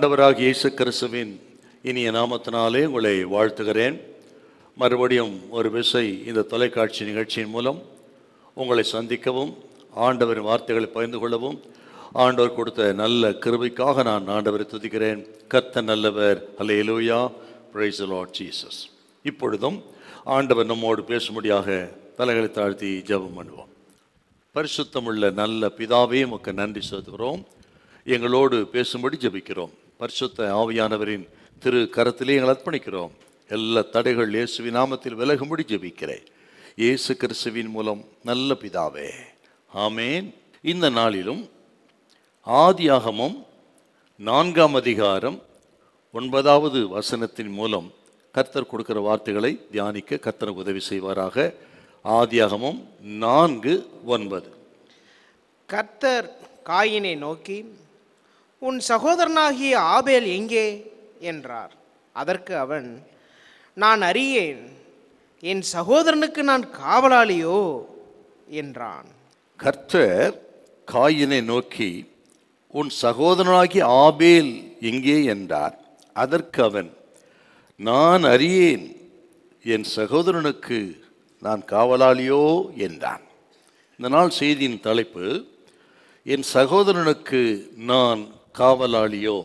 ஆண்டவராக இயேசு கிறிஸ்துவின் இனிய நாமத்தினாலே உங்களை வாழ்த்துகிறேன் மறுபடியும் ஒரு விசை இந்த தொலைக்காட்சி நிகழ்ச்சியின் மூலம் உங்களை சந்திக்கவும் ஆண்டவரின் வார்த்தைகளை பகிர்ந்து கொள்ளவும் ஆண்டவர் கொடுத்த நல்ல கிருபைக்காக நான் ஆண்டவரை துதிக்கிறேன் கத்த நல்லவர் அலே லூயா பிரைஸ் லார்ட் ஜீசஸ் இப்பொழுதும் ஆண்டவர் நம்மோடு பேசும்படியாக தலைகளை தாழ்த்தி ஜபம் பண்ணுவோம் பரிசுத்தமுள்ள நல்ல பிதாவே நமக்கு நன்றி செலுத்துகிறோம் எங்களோடு பேசும்படி ஜபிக்கிறோம் பரிசுத்த ஆவியானவரின் திரு கரத்திலே எங்கள் அர்ப்பணிக்கிறோம் எல்லா தடைகள் இயேசுவின் நாமத்தில் விலகும்படி ஜெபிக்கிறேன் இயேசு கிறிஸ்துவின் மூலம் நல்ல பிதாவே ஆமேன் இந்த நாளிலும் ஆதியாகமம் நான்காம் அதிகாரம் ஒன்பதாவது வசனத்தின் மூலம் கர்த்தர் கொடுக்கிற வார்த்தைகளை தியானிக்க கர்த்தர் உதவி செய்வாராக ஆதியாகமம் நான்கு ஒன்பது கர்த்தர் காயினை நோக்கி உன் சகோதரனாகிய ஆபேல் எங்கே என்றார் அதற்கு அவன் நான் அறியேன் என் சகோதரனுக்கு நான் காவலாளியோ என்றான் கர்த்தர் காயினை நோக்கி உன் சகோதரனாகி ஆபேல் எங்கே என்றார் அதற்கு அவன் நான் அறியேன் என் சகோதரனுக்கு நான் காவலாளியோ என்றான் இந்த நாள் செய்தியின் தலைப்பு என் சகோதரனுக்கு நான் காவலாளியோ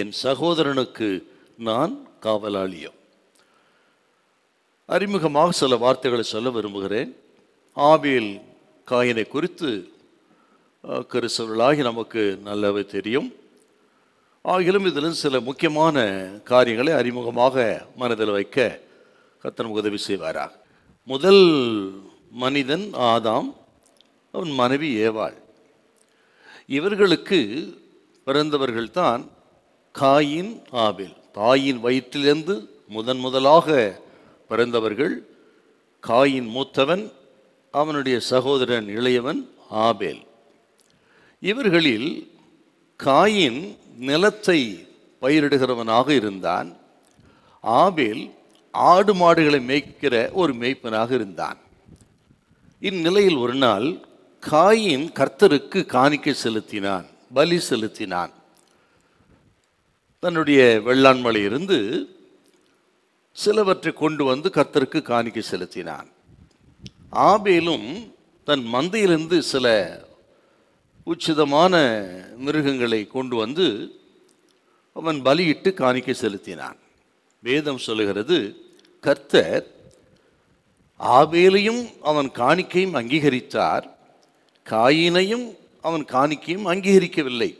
என் சகோதரனுக்கு நான் காவலாளியோ அறிமுகமாக சில வார்த்தைகளை சொல்ல விரும்புகிறேன் ஆவியில் காயினை குறித்து கிறிஸ்தவர்களாகி நமக்கு நல்லாவே தெரியும் ஆகிலும் இதில் சில முக்கியமான காரியங்களை அறிமுகமாக மனதில் வைக்க கத்தனம் உதவி செய்வாராக முதல் மனிதன் ஆதாம் அவன் மனைவி ஏவாள் இவர்களுக்கு பிறந்தவர்கள்தான் காயின் ஆபில் தாயின் வயிற்றிலிருந்து முதன் முதலாக பிறந்தவர்கள் காயின் மூத்தவன் அவனுடைய சகோதரன் இளையவன் ஆபேல் இவர்களில் காயின் நிலத்தை பயிரிடுகிறவனாக இருந்தான் ஆபேல் ஆடு மாடுகளை மேய்க்கிற ஒரு மேய்ப்பனாக இருந்தான் இந்நிலையில் ஒரு நாள் காயின் கர்த்தருக்கு காணிக்கை செலுத்தினான் பலி செலுத்தினான் தன்னுடைய வெள்ளாண்மலையிலிருந்து சிலவற்றை கொண்டு வந்து கத்தருக்கு காணிக்கை செலுத்தினான் ஆபேலும் தன் மந்தையிலிருந்து சில உச்சிதமான மிருகங்களை கொண்டு வந்து அவன் பலியிட்டு காணிக்கை செலுத்தினான் வேதம் சொல்லுகிறது கர்த்தர் ஆவேலையும் அவன் காணிக்கையும் அங்கீகரித்தார் காயினையும் அவன் காணிக்கையும் அங்கீகரிக்கவில்லை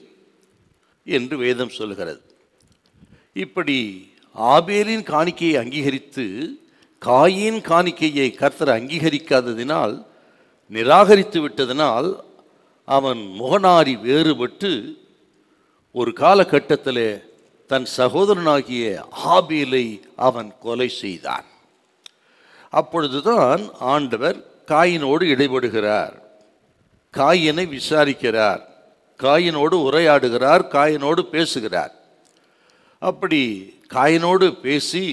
என்று வேதம் சொல்கிறது இப்படி ஆபேலின் காணிக்கையை அங்கீகரித்து காயின் காணிக்கையை கர்த்தர் அங்கீகரிக்காததினால் நிராகரித்து விட்டதினால் அவன் முகநாரி வேறுபட்டு ஒரு காலகட்டத்தில் தன் சகோதரனாகிய ஆபேலை அவன் கொலை செய்தான் அப்பொழுதுதான் ஆண்டவர் காயினோடு இடைபடுகிறார் காயினை விசாரிக்கிறார் காயினோடு உரையாடுகிறார் காயினோடு பேசுகிறார் அப்படி காயினோடு பேசி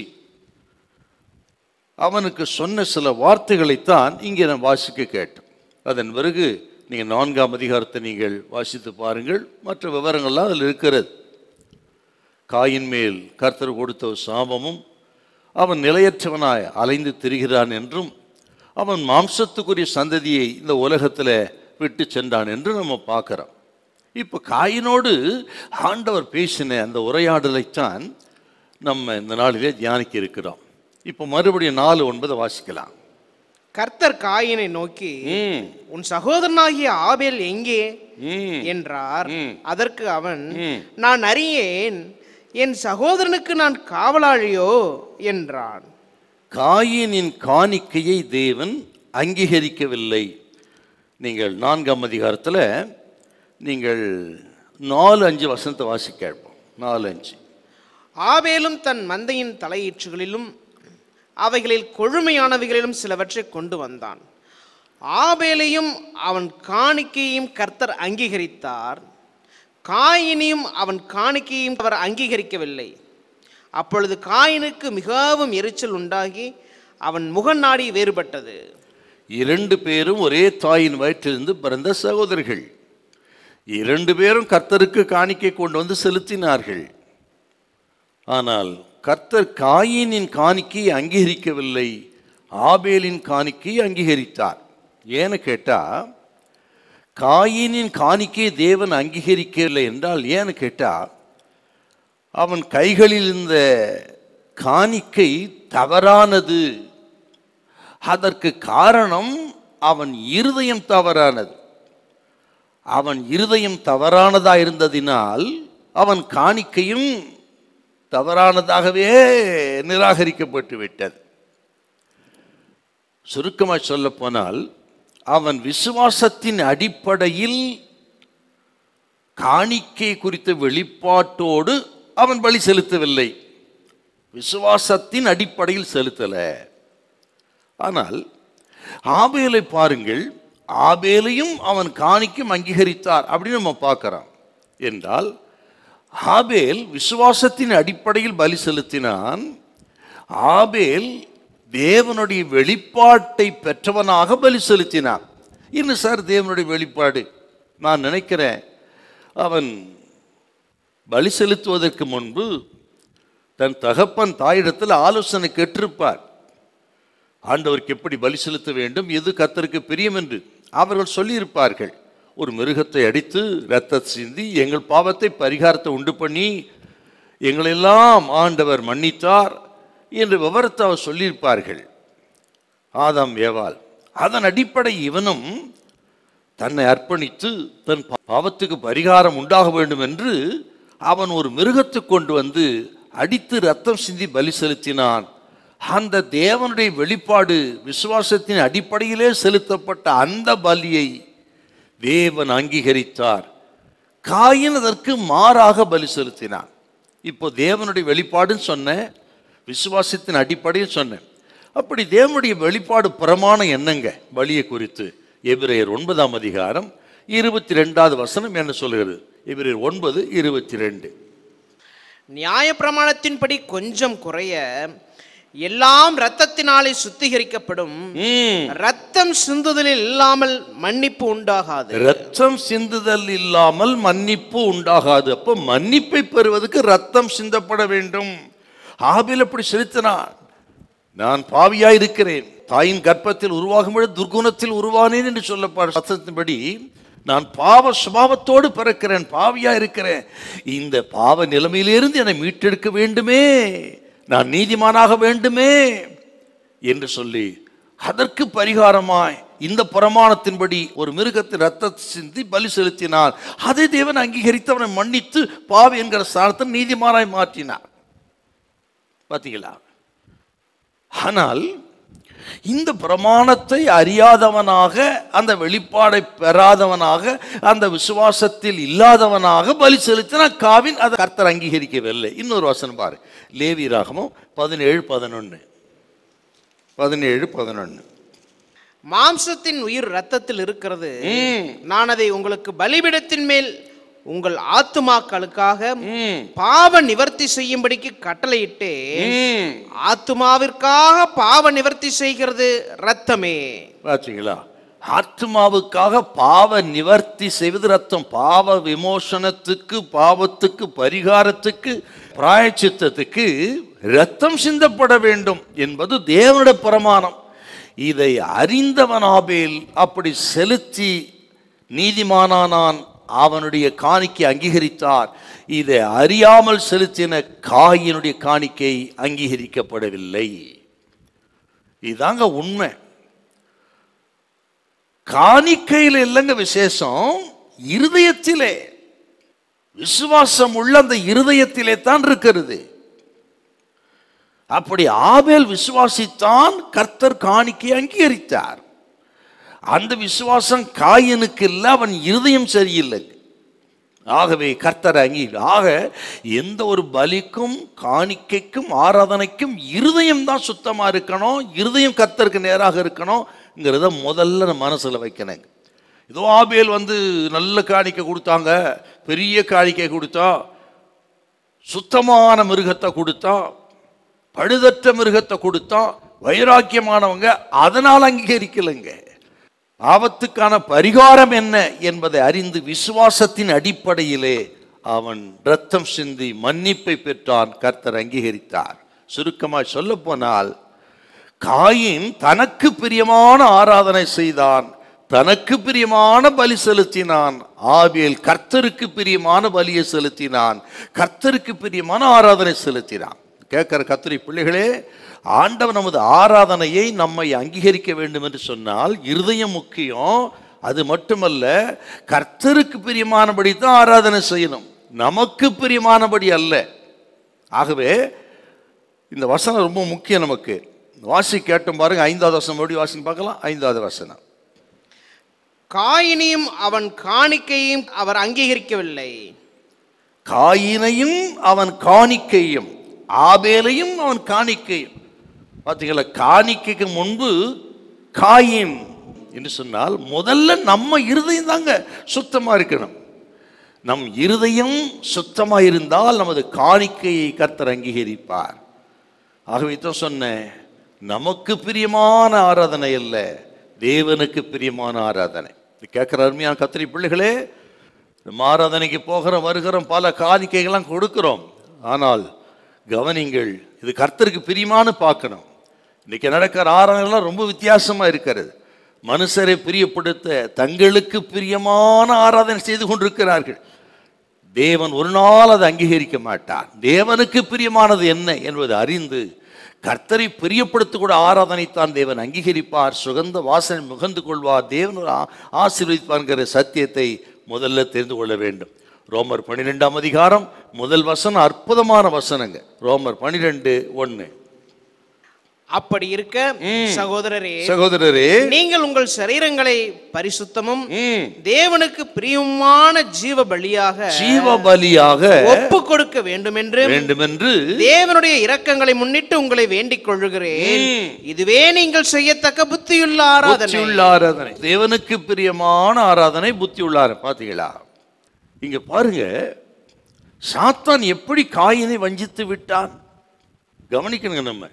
அவனுக்கு சொன்ன சில வார்த்தைகளைத்தான் இங்கே நான் வாசிக்க கேட்டேன் அதன் பிறகு நீங்கள் நான்காம் அதிகாரத்தை நீங்கள் வாசித்து பாருங்கள் மற்ற விவரங்கள்லாம் அதில் இருக்கிறது காயின் மேல் கர்த்தர் கொடுத்த சாபமும் அவன் நிலையற்றவனாய் அலைந்து திரிகிறான் என்றும் அவன் மாம்சத்துக்குரிய சந்ததியை இந்த உலகத்தில் விட்டு சென்றான் என்று நம்ம பார்க்குறோம் இப்போ காயினோடு ஆண்டவர் பேசின அந்த உரையாடலைத்தான் நம்ம இந்த நாளிலே தியானிக்க இருக்கிறோம் இப்போ மறுபடியும் நாலு ஒன்பது வாசிக்கலாம் கர்த்தர் காயினை நோக்கி உன் சகோதரனாகிய ஆபேல் எங்கே என்றார் அதற்கு அவன் நான் அறியேன் என் சகோதரனுக்கு நான் காவலாளியோ என்றான் காயினின் காணிக்கையை தேவன் அங்கீகரிக்கவில்லை நீங்கள் நான்காம் அதிகாரத்தில் நீங்கள் நாலு அஞ்சு வசனத்தை வாசிக்க கேட்போம் நாலு அஞ்சு ஆவேலும் தன் மந்தையின் தலையீற்றுகளிலும் அவைகளில் கொழுமையானவைகளிலும் சிலவற்றை கொண்டு வந்தான் ஆவேலையும் அவன் காணிக்கையும் கர்த்தர் அங்கீகரித்தார் காயினையும் அவன் காணிக்கையும் அவர் அங்கீகரிக்கவில்லை அப்பொழுது காயினுக்கு மிகவும் எரிச்சல் உண்டாகி அவன் முகநாடி வேறுபட்டது இரண்டு பேரும் ஒரே தாயின் வயிற்றிலிருந்து பிறந்த சகோதரர்கள் இரண்டு பேரும் கர்த்தருக்கு காணிக்கை கொண்டு வந்து செலுத்தினார்கள் ஆனால் கர்த்தர் காயினின் காணிக்கையை அங்கீகரிக்கவில்லை ஆபேலின் காணிக்கையை அங்கீகரித்தார் ஏன்னு கேட்டால் காயினின் காணிக்கையை தேவன் அங்கீகரிக்கவில்லை என்றால் ஏன்னு கேட்டால் அவன் கைகளில் இருந்த காணிக்கை தவறானது அதற்கு காரணம் அவன் இருதயம் தவறானது அவன் இருதயம் தவறானதாக இருந்ததினால் அவன் காணிக்கையும் தவறானதாகவே நிராகரிக்கப்பட்டு விட்டது சுருக்கமாக சொல்லப்போனால் அவன் விசுவாசத்தின் அடிப்படையில் காணிக்கை குறித்த வெளிப்பாட்டோடு அவன் பலி செலுத்தவில்லை விசுவாசத்தின் அடிப்படையில் செலுத்தலை ஆனால் ஆபேலை பாருங்கள் ஆபேலையும் அவன் காணிக்கும் அங்கீகரித்தார் அப்படின்னு நம்ம பார்க்கறான் என்றால் ஆபேல் விசுவாசத்தின் அடிப்படையில் பலி செலுத்தினான் ஆபேல் தேவனுடைய வெளிப்பாட்டை பெற்றவனாக பலி செலுத்தினான் இன்னும் சார் தேவனுடைய வெளிப்பாடு நான் நினைக்கிறேன் அவன் பலி செலுத்துவதற்கு முன்பு தன் தகப்பன் தாயிடத்தில் ஆலோசனை கேட்டிருப்பார் ஆண்டவருக்கு எப்படி பலி செலுத்த வேண்டும் எது கத்தருக்கு பிரியம் என்று அவர்கள் சொல்லியிருப்பார்கள் ஒரு மிருகத்தை அடித்து ரத்த சிந்தி எங்கள் பாவத்தை பரிகாரத்தை உண்டு பண்ணி எங்களெல்லாம் ஆண்டவர் மன்னித்தார் என்று விவரத்தை அவர் சொல்லியிருப்பார்கள் ஆதாம் ஏவால் அதன் அடிப்படை இவனும் தன்னை அர்ப்பணித்து தன் பாவத்துக்கு பரிகாரம் உண்டாக வேண்டும் என்று அவன் ஒரு மிருகத்தை கொண்டு வந்து அடித்து ரத்தம் சிந்தி பலி செலுத்தினான் அந்த தேவனுடைய வெளிப்பாடு விசுவாசத்தின் அடிப்படையிலே செலுத்தப்பட்ட அந்த பலியை தேவன் அங்கீகரித்தார் காயின் அதற்கு மாறாக பலி செலுத்தினான் இப்போ தேவனுடைய வெளிப்பாடுன்னு சொன்னேன் விசுவாசத்தின் அடிப்படையும் சொன்னேன் அப்படி தேவனுடைய வெளிப்பாடு பிரமாணம் என்னங்க பலியை குறித்து எபிரேயர் ஒன்பதாம் அதிகாரம் இருபத்தி ரெண்டாவது வசனம் என்ன சொல்கிறது எபிரேயர் ஒன்பது இருபத்தி ரெண்டு நியாய பிரமாணத்தின்படி கொஞ்சம் குறைய எல்லாம் ரத்தத்தினாலே சுத்திகரிக்கப்படும் ரத்தம் சிந்துதலில் இல்லாமல் மன்னிப்பு உண்டாகாது ரத்தம் சிந்துதல் இல்லாமல் மன்னிப்பு உண்டாகாது அப்போ மன்னிப்பை பெறுவதற்கு ரத்தம் சிந்தப்பட வேண்டும் ஆபில் அப்படி செலுத்தினான் நான் பாவியா இருக்கிறேன் தாயின் கர்ப்பத்தில் உருவாகும் பொழுது துர்குணத்தில் உருவானேன் என்று சொல்லப்பாடு சத்தத்தின்படி நான் பாவ சுபாவத்தோடு பிறக்கிறேன் பாவியா இருக்கிறேன் இந்த பாவ நிலைமையிலிருந்து என்னை மீட்டெடுக்க வேண்டுமே நான் நீதிமானாக வேண்டுமே என்று சொல்லி அதற்கு பரிகாரமாய் இந்த பிரமாணத்தின்படி ஒரு மிருகத்தின் ரத்த சிந்தி பலி செலுத்தினார் அதே தேவன் அங்கீகரித்து அவனை மன்னித்து பாவி என்கிற ஸ்தானத்தை நீதிமானாய் மாற்றினார் பார்த்தீங்களா ஆனால் இந்த பிரமாணத்தை அறியாதவனாக அந்த வெளிப்பாடை பெறாதவனாக அந்த விசுவாசத்தில் இல்லாதவனாக பலி செலுத்தினா காவின் அதை கர்த்தர் அங்கீகரிக்கவில்லை இன்னொரு வசனம் பாரு லேவி ராகமும் பதினேழு பதினொன்று பதினேழு பதினொன்று மாம்சத்தின் உயிர் ரத்தத்தில் இருக்கிறது நான் அதை உங்களுக்கு பலிபிடத்தின் மேல் உங்கள் ஆத்துமாக்களுக்காக பாவ நிவர்த்தி செய்யும்படிக்கு கட்டளையிட்டு ஆத்துமாவிற்காக பாவ நிவர்த்தி செய்கிறது ரத்தமே பாத்தீங்களா ஆத்மாவுக்காக பாவ நிவர்த்தி செய்வது ரத்தம் பாவ விமோசனத்துக்கு பாவத்துக்கு பரிகாரத்துக்கு பிராயச்சித்தத்துக்கு ரத்தம் சிந்தப்பட வேண்டும் என்பது தேவனுடைய பிரமாணம் இதை அறிந்தவனாபேல் அப்படி செலுத்தி நீதிமானானான் அவனுடைய காணிக்கை அங்கீகரித்தார் இதை அறியாமல் செலுத்தின காயினுடைய காணிக்கை அங்கீகரிக்கப்படவில்லை இதாங்க உண்மை காணிக்கையில் இல்லைங்க விசேஷம் இருதயத்திலே விசுவாசம் உள்ள அந்த இருதயத்திலே தான் இருக்கிறது அப்படி ஆபேல் விசுவாசித்தான் கர்த்தர் காணிக்கை அங்கீகரித்தார் அந்த விசுவாசம் காயனுக்கு இல்லை அவன் இருதயம் சரியில்லை ஆகவே கர்த்தர் அங்கி ஆக எந்த ஒரு பலிக்கும் காணிக்கைக்கும் ஆராதனைக்கும் இருதயம் தான் சுத்தமாக இருக்கணும் இருதயம் கர்த்தருக்கு நேராக இருக்கணுங்கிறத முதல்ல நம்ம மனசில் வைக்கணுங்க இதோ ஆபேல் வந்து நல்ல காணிக்கை கொடுத்தாங்க பெரிய காணிக்கை கொடுத்தா சுத்தமான மிருகத்தை கொடுத்தா பழுதற்ற மிருகத்தை கொடுத்தா வைராக்கியமானவங்க அதனால் அங்கீகரிக்கலைங்க ஆபத்துக்கான பரிகாரம் என்ன என்பதை அறிந்து விசுவாசத்தின் அடிப்படையிலே அவன் இரத்தம் சிந்தி மன்னிப்பை பெற்றான் கர்த்தர் அங்கீகரித்தார் சுருக்கமாய் சொல்ல போனால் காயின் தனக்கு பிரியமான ஆராதனை செய்தான் தனக்கு பிரியமான பலி செலுத்தினான் ஆவியல் கர்த்தருக்கு பிரியமான பலியை செலுத்தினான் கர்த்தருக்கு பிரியமான ஆராதனை செலுத்தினான் கேட்கிற கத்திரி பிள்ளைகளே ஆண்டவர் நமது ஆராதனையை நம்மை அங்கீகரிக்க வேண்டும் என்று சொன்னால் இருதயம் முக்கியம் அது மட்டுமல்ல கர்த்தருக்கு பிரியமானபடி தான் ஆராதனை செய்யணும் நமக்கு பிரியமானபடி அல்ல ஆகவே இந்த வசனம் ரொம்ப முக்கியம் நமக்கு வாசி கேட்டும் பாருங்க ஐந்தாவது வசனம் மறுபடியும் வாசி பார்க்கலாம் ஐந்தாவது வசனம் காயினையும் அவன் காணிக்கையும் அவர் அங்கீகரிக்கவில்லை காயினையும் அவன் காணிக்கையும் ஆபேலையும் அவன் காணிக்கையும் பார்த்தீங்களா காணிக்கைக்கு முன்பு காயின் என்று சொன்னால் முதல்ல நம்ம இருதயம் தாங்க சுத்தமாக இருக்கணும் நம் இருதயம் சுத்தமாக இருந்தால் நமது காணிக்கையை கர்த்தர் அங்கீகரிப்பார் ஆகவே தான் சொன்னேன் நமக்கு பிரியமான ஆராதனை அல்ல தேவனுக்கு பிரியமான ஆராதனை இது கேட்குற அருமையான கத்திரி பிள்ளைகளே நம்ம ஆராதனைக்கு போகிறோம் வருகிறோம் பல காணிக்கைகள்லாம் கொடுக்குறோம் ஆனால் கவனிங்கள் இது கர்த்தருக்கு பிரியமானு பார்க்கணும் இன்றைக்கி நடக்கிற ஆராதனைலாம் ரொம்ப வித்தியாசமாக இருக்கிறது மனுஷரை பிரியப்படுத்த தங்களுக்கு பிரியமான ஆராதனை செய்து கொண்டிருக்கிறார்கள் தேவன் ஒரு நாள் அதை அங்கீகரிக்க மாட்டார் தேவனுக்கு பிரியமானது என்ன என்பது அறிந்து கர்த்தரை பிரியப்படுத்தக்கூட ஆராதனைத்தான் தேவன் அங்கீகரிப்பார் சுகந்த வாசனை முகந்து கொள்வார் தேவன் ஆசீர்வதிப்பான்கிற சத்தியத்தை முதல்ல தெரிந்து கொள்ள வேண்டும் ரோமர் பன்னிரெண்டாம் அதிகாரம் முதல் வசனம் அற்புதமான வசனங்க ரோமர் பன்னிரெண்டு ஒன்று அப்படி இருக்க சகோதரரே சகோதரரே நீங்கள் உங்கள் சரீரங்களை பரிசுத்தமும் தேவனுக்கு பிரியமான ஜீவ பலியாக ஜீவ பலியாக ஒப்பு கொடுக்க வேண்டும் என்று வேண்டும் என்று தேவனுடைய இரக்கங்களை முன்னிட்டு உங்களை வேண்டிக் கொள்கிறேன் இதுவே நீங்கள் செய்யத்தக்க புத்தியுள்ள ஆராதனை ஆராதனை தேவனுக்கு பிரியமான ஆராதனை புத்தி உள்ளார பாத்தீங்களா இங்க பாருங்க சாத்தான் எப்படி காயினை வஞ்சித்து விட்டான் கவனிக்கணுங்க நம்ம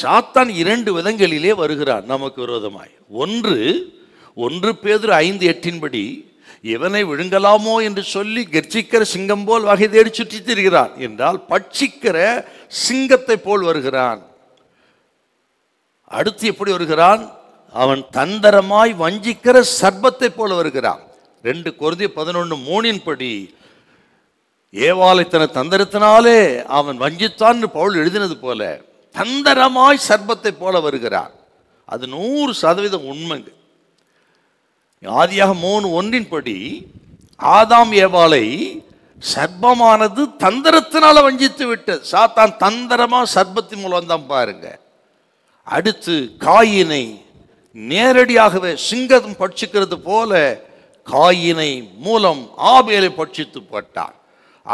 சாத்தான் இரண்டு விதங்களிலே வருகிறான் நமக்கு விரோதமாய் ஒன்று ஒன்று பேர் ஐந்து எட்டின்படி இவனை விழுங்கலாமோ என்று சொல்லி கர்ச்சிக்கிற சிங்கம் போல் வகை தேடி சுற்றி திரிகிறான் என்றால் பட்சிக்கிற சிங்கத்தை போல் வருகிறான் அடுத்து எப்படி வருகிறான் அவன் தந்தரமாய் வஞ்சிக்கிற சர்பத்தை போல வருகிறான் ரெண்டு குருதி பதினொன்று மூணின் படி ஏவாலை தன தந்திரத்தினாலே அவன் வஞ்சித்தான் பவுல் எழுதினது போல தந்தரமாய் சர்பத்தை போல வருகிறார் அது நூறு சதவீதம் உண்மைங்க ஆதியாக மூணு ஒன்றின்படி ஆதாம் ஏவாலை சர்பமானது தந்திரத்தினால் வஞ்சித்து விட்டது சாத்தான் தந்திரமாக சர்பத்தின் மூலம் தான் பாருங்க அடுத்து காயினை நேரடியாகவே சிங்கம் பட்சிக்கிறது போல காயினை மூலம் ஆபேலை பட்சித்து போட்டார்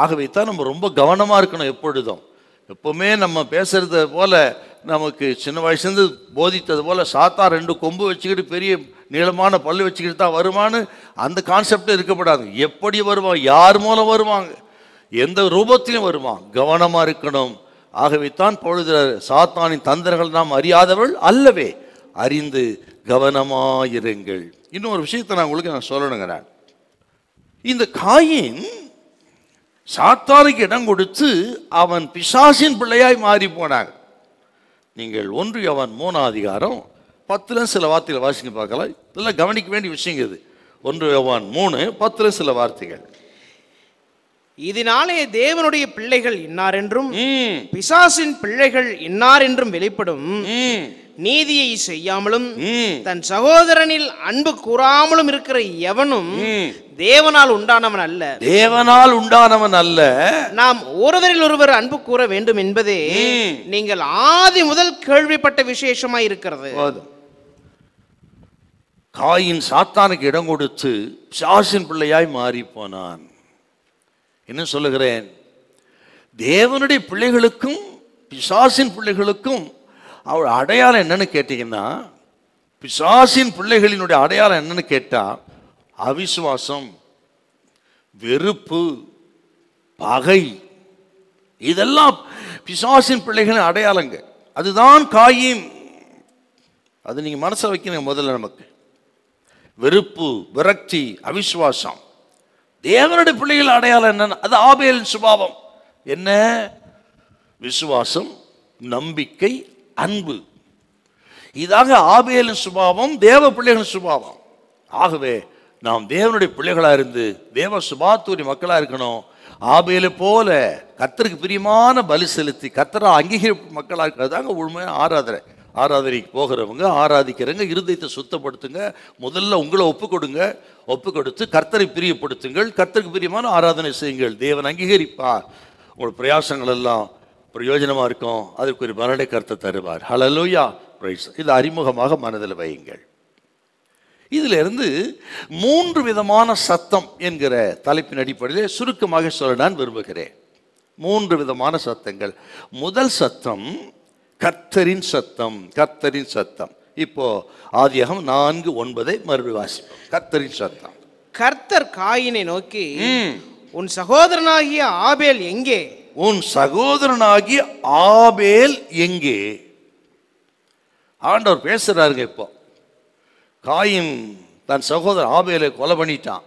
ஆகவே தான் நம்ம ரொம்ப கவனமாக இருக்கணும் எப்பொழுதும் எப்பவுமே நம்ம பேசுறது போல நமக்கு சின்ன வயசுலேருந்து போதித்தது போல சாத்தா ரெண்டு கொம்பு வச்சுக்கிட்டு பெரிய நீளமான பல்லு வச்சுக்கிட்டு தான் வருமானு அந்த கான்செப்டும் இருக்கப்படாது எப்படி வருவான் யார் மூலம் வருவாங்க எந்த ரூபத்திலையும் வருவான் கவனமாக இருக்கணும் ஆகவே தான் சாத்தானின் தந்திரங்கள் நாம் அறியாதவள் அல்லவே அறிந்து கவனமாயிருங்கள் இன்னொரு விஷயத்தை நான் உங்களுக்கு நான் சொல்லணுங்கிறேன் இந்த காயின் சாத்தானுக்கு இடம் கொடுத்து அவன் பிசாசின் பிள்ளையாய் மாறி போனாங்க நீங்கள் ஒன்று அவன் மூணு அதிகாரம் பத்துல சில வார்த்தைகள் வாசிங்க பார்க்கலாம் இதெல்லாம் கவனிக்க வேண்டிய விஷயங்க இது ஒன்று அவன் மூணு பத்துல சில வார்த்தைகள் இதனாலே தேவனுடைய பிள்ளைகள் இன்னாரென்றும் பிசாசின் பிள்ளைகள் இன்னாரென்றும் வெளிப்படும் நீதியை செய்யாமலும் தன் சகோதரனில் அன்பு கூறாமலும் இருக்கிற எவனும் தேவனால் உண்டானவன் அல்ல தேவனால் உண்டானவன் அல்ல நாம் ஒருவரில் ஒருவர் அன்பு கூற வேண்டும் என்பதே நீங்கள் ஆதி முதல் கேள்விப்பட்ட விசேஷமா இருக்கிறது காயின் சாத்தானுக்கு இடம் கொடுத்து சாசின் பிள்ளையாய் மாறி போனான் என்ன சொல்லுகிறேன் தேவனுடைய பிள்ளைகளுக்கும் பிசாசின் பிள்ளைகளுக்கும் அவள் அடையாளம் என்னன்னு கேட்டிங்கன்னா பிசாசின் பிள்ளைகளினுடைய அடையாளம் என்னன்னு கேட்டால் அவிசுவாசம் வெறுப்பு பகை இதெல்லாம் பிசாசின் பிள்ளைகளின் அடையாளங்க அதுதான் காயின் அது நீங்கள் மனசை வைக்கணும் முதல்ல நமக்கு வெறுப்பு விரக்தி அவிசுவாசம் தேவனுடைய பிள்ளைகள் அடையாளம் என்னன்னு அது ஆபேலின் சுபாவம் என்ன விசுவாசம் நம்பிக்கை அன்பு இதாக ஆபேலின் சுபாவம் தேவ பிள்ளைகளின் சுபாவம் ஆகவே நாம் தேவனுடைய பிள்ளைகளாக இருந்து தேவ சுபாத்துவரி மக்களாக இருக்கணும் ஆபேல போல கத்தருக்கு பிரியமான பலி செலுத்தி கத்தரை அங்கீகரிப்பு மக்களாக இருக்கிறது தாங்க உண்மையான ஆராதனை ஆராதனைக்கு போகிறவங்க ஆராதிக்கிறவங்க இருதயத்தை சுத்தப்படுத்துங்க முதல்ல உங்களை ஒப்பு கொடுங்க ஒப்பு கொடுத்து கர்த்தரை பிரியப்படுத்துங்கள் கர்த்தருக்கு பிரியமான ஆராதனை செய்யுங்கள் தேவன் அங்கீகரிப்பார் உங்கள் பிரயாசங்கள் எல்லாம் பிரயோஜனமாக இருக்கும் அதற்கு ஒரு மரண கருத்தை தருவார் ஹலலோயா பிரைஸ் இது அறிமுகமாக மனதில் வையுங்கள் இதிலிருந்து மூன்று விதமான சத்தம் என்கிற தலைப்பின் அடிப்படையில் சுருக்கமாக சொல்ல நான் விரும்புகிறேன் மூன்று விதமான சத்தங்கள் முதல் சத்தம் கர்த்தரின் சத்தம் கர்த்தரின் சத்தம் இப்போ ஆதியகம் நான்கு ஒன்பதை மறுபடி வாசிப்போம் கர்த்தரின் சத்தம் கர்த்தர் காயினை நோக்கி உன் சகோதரனாகிய ஆபேல் எங்கே உன் சகோதரனாகிய ஆபேல் எங்கே ஆண்டவர் பேசுகிறாருங்க இப்போ காயின் தன் சகோதரன் ஆபேலை கொலை பண்ணிட்டான்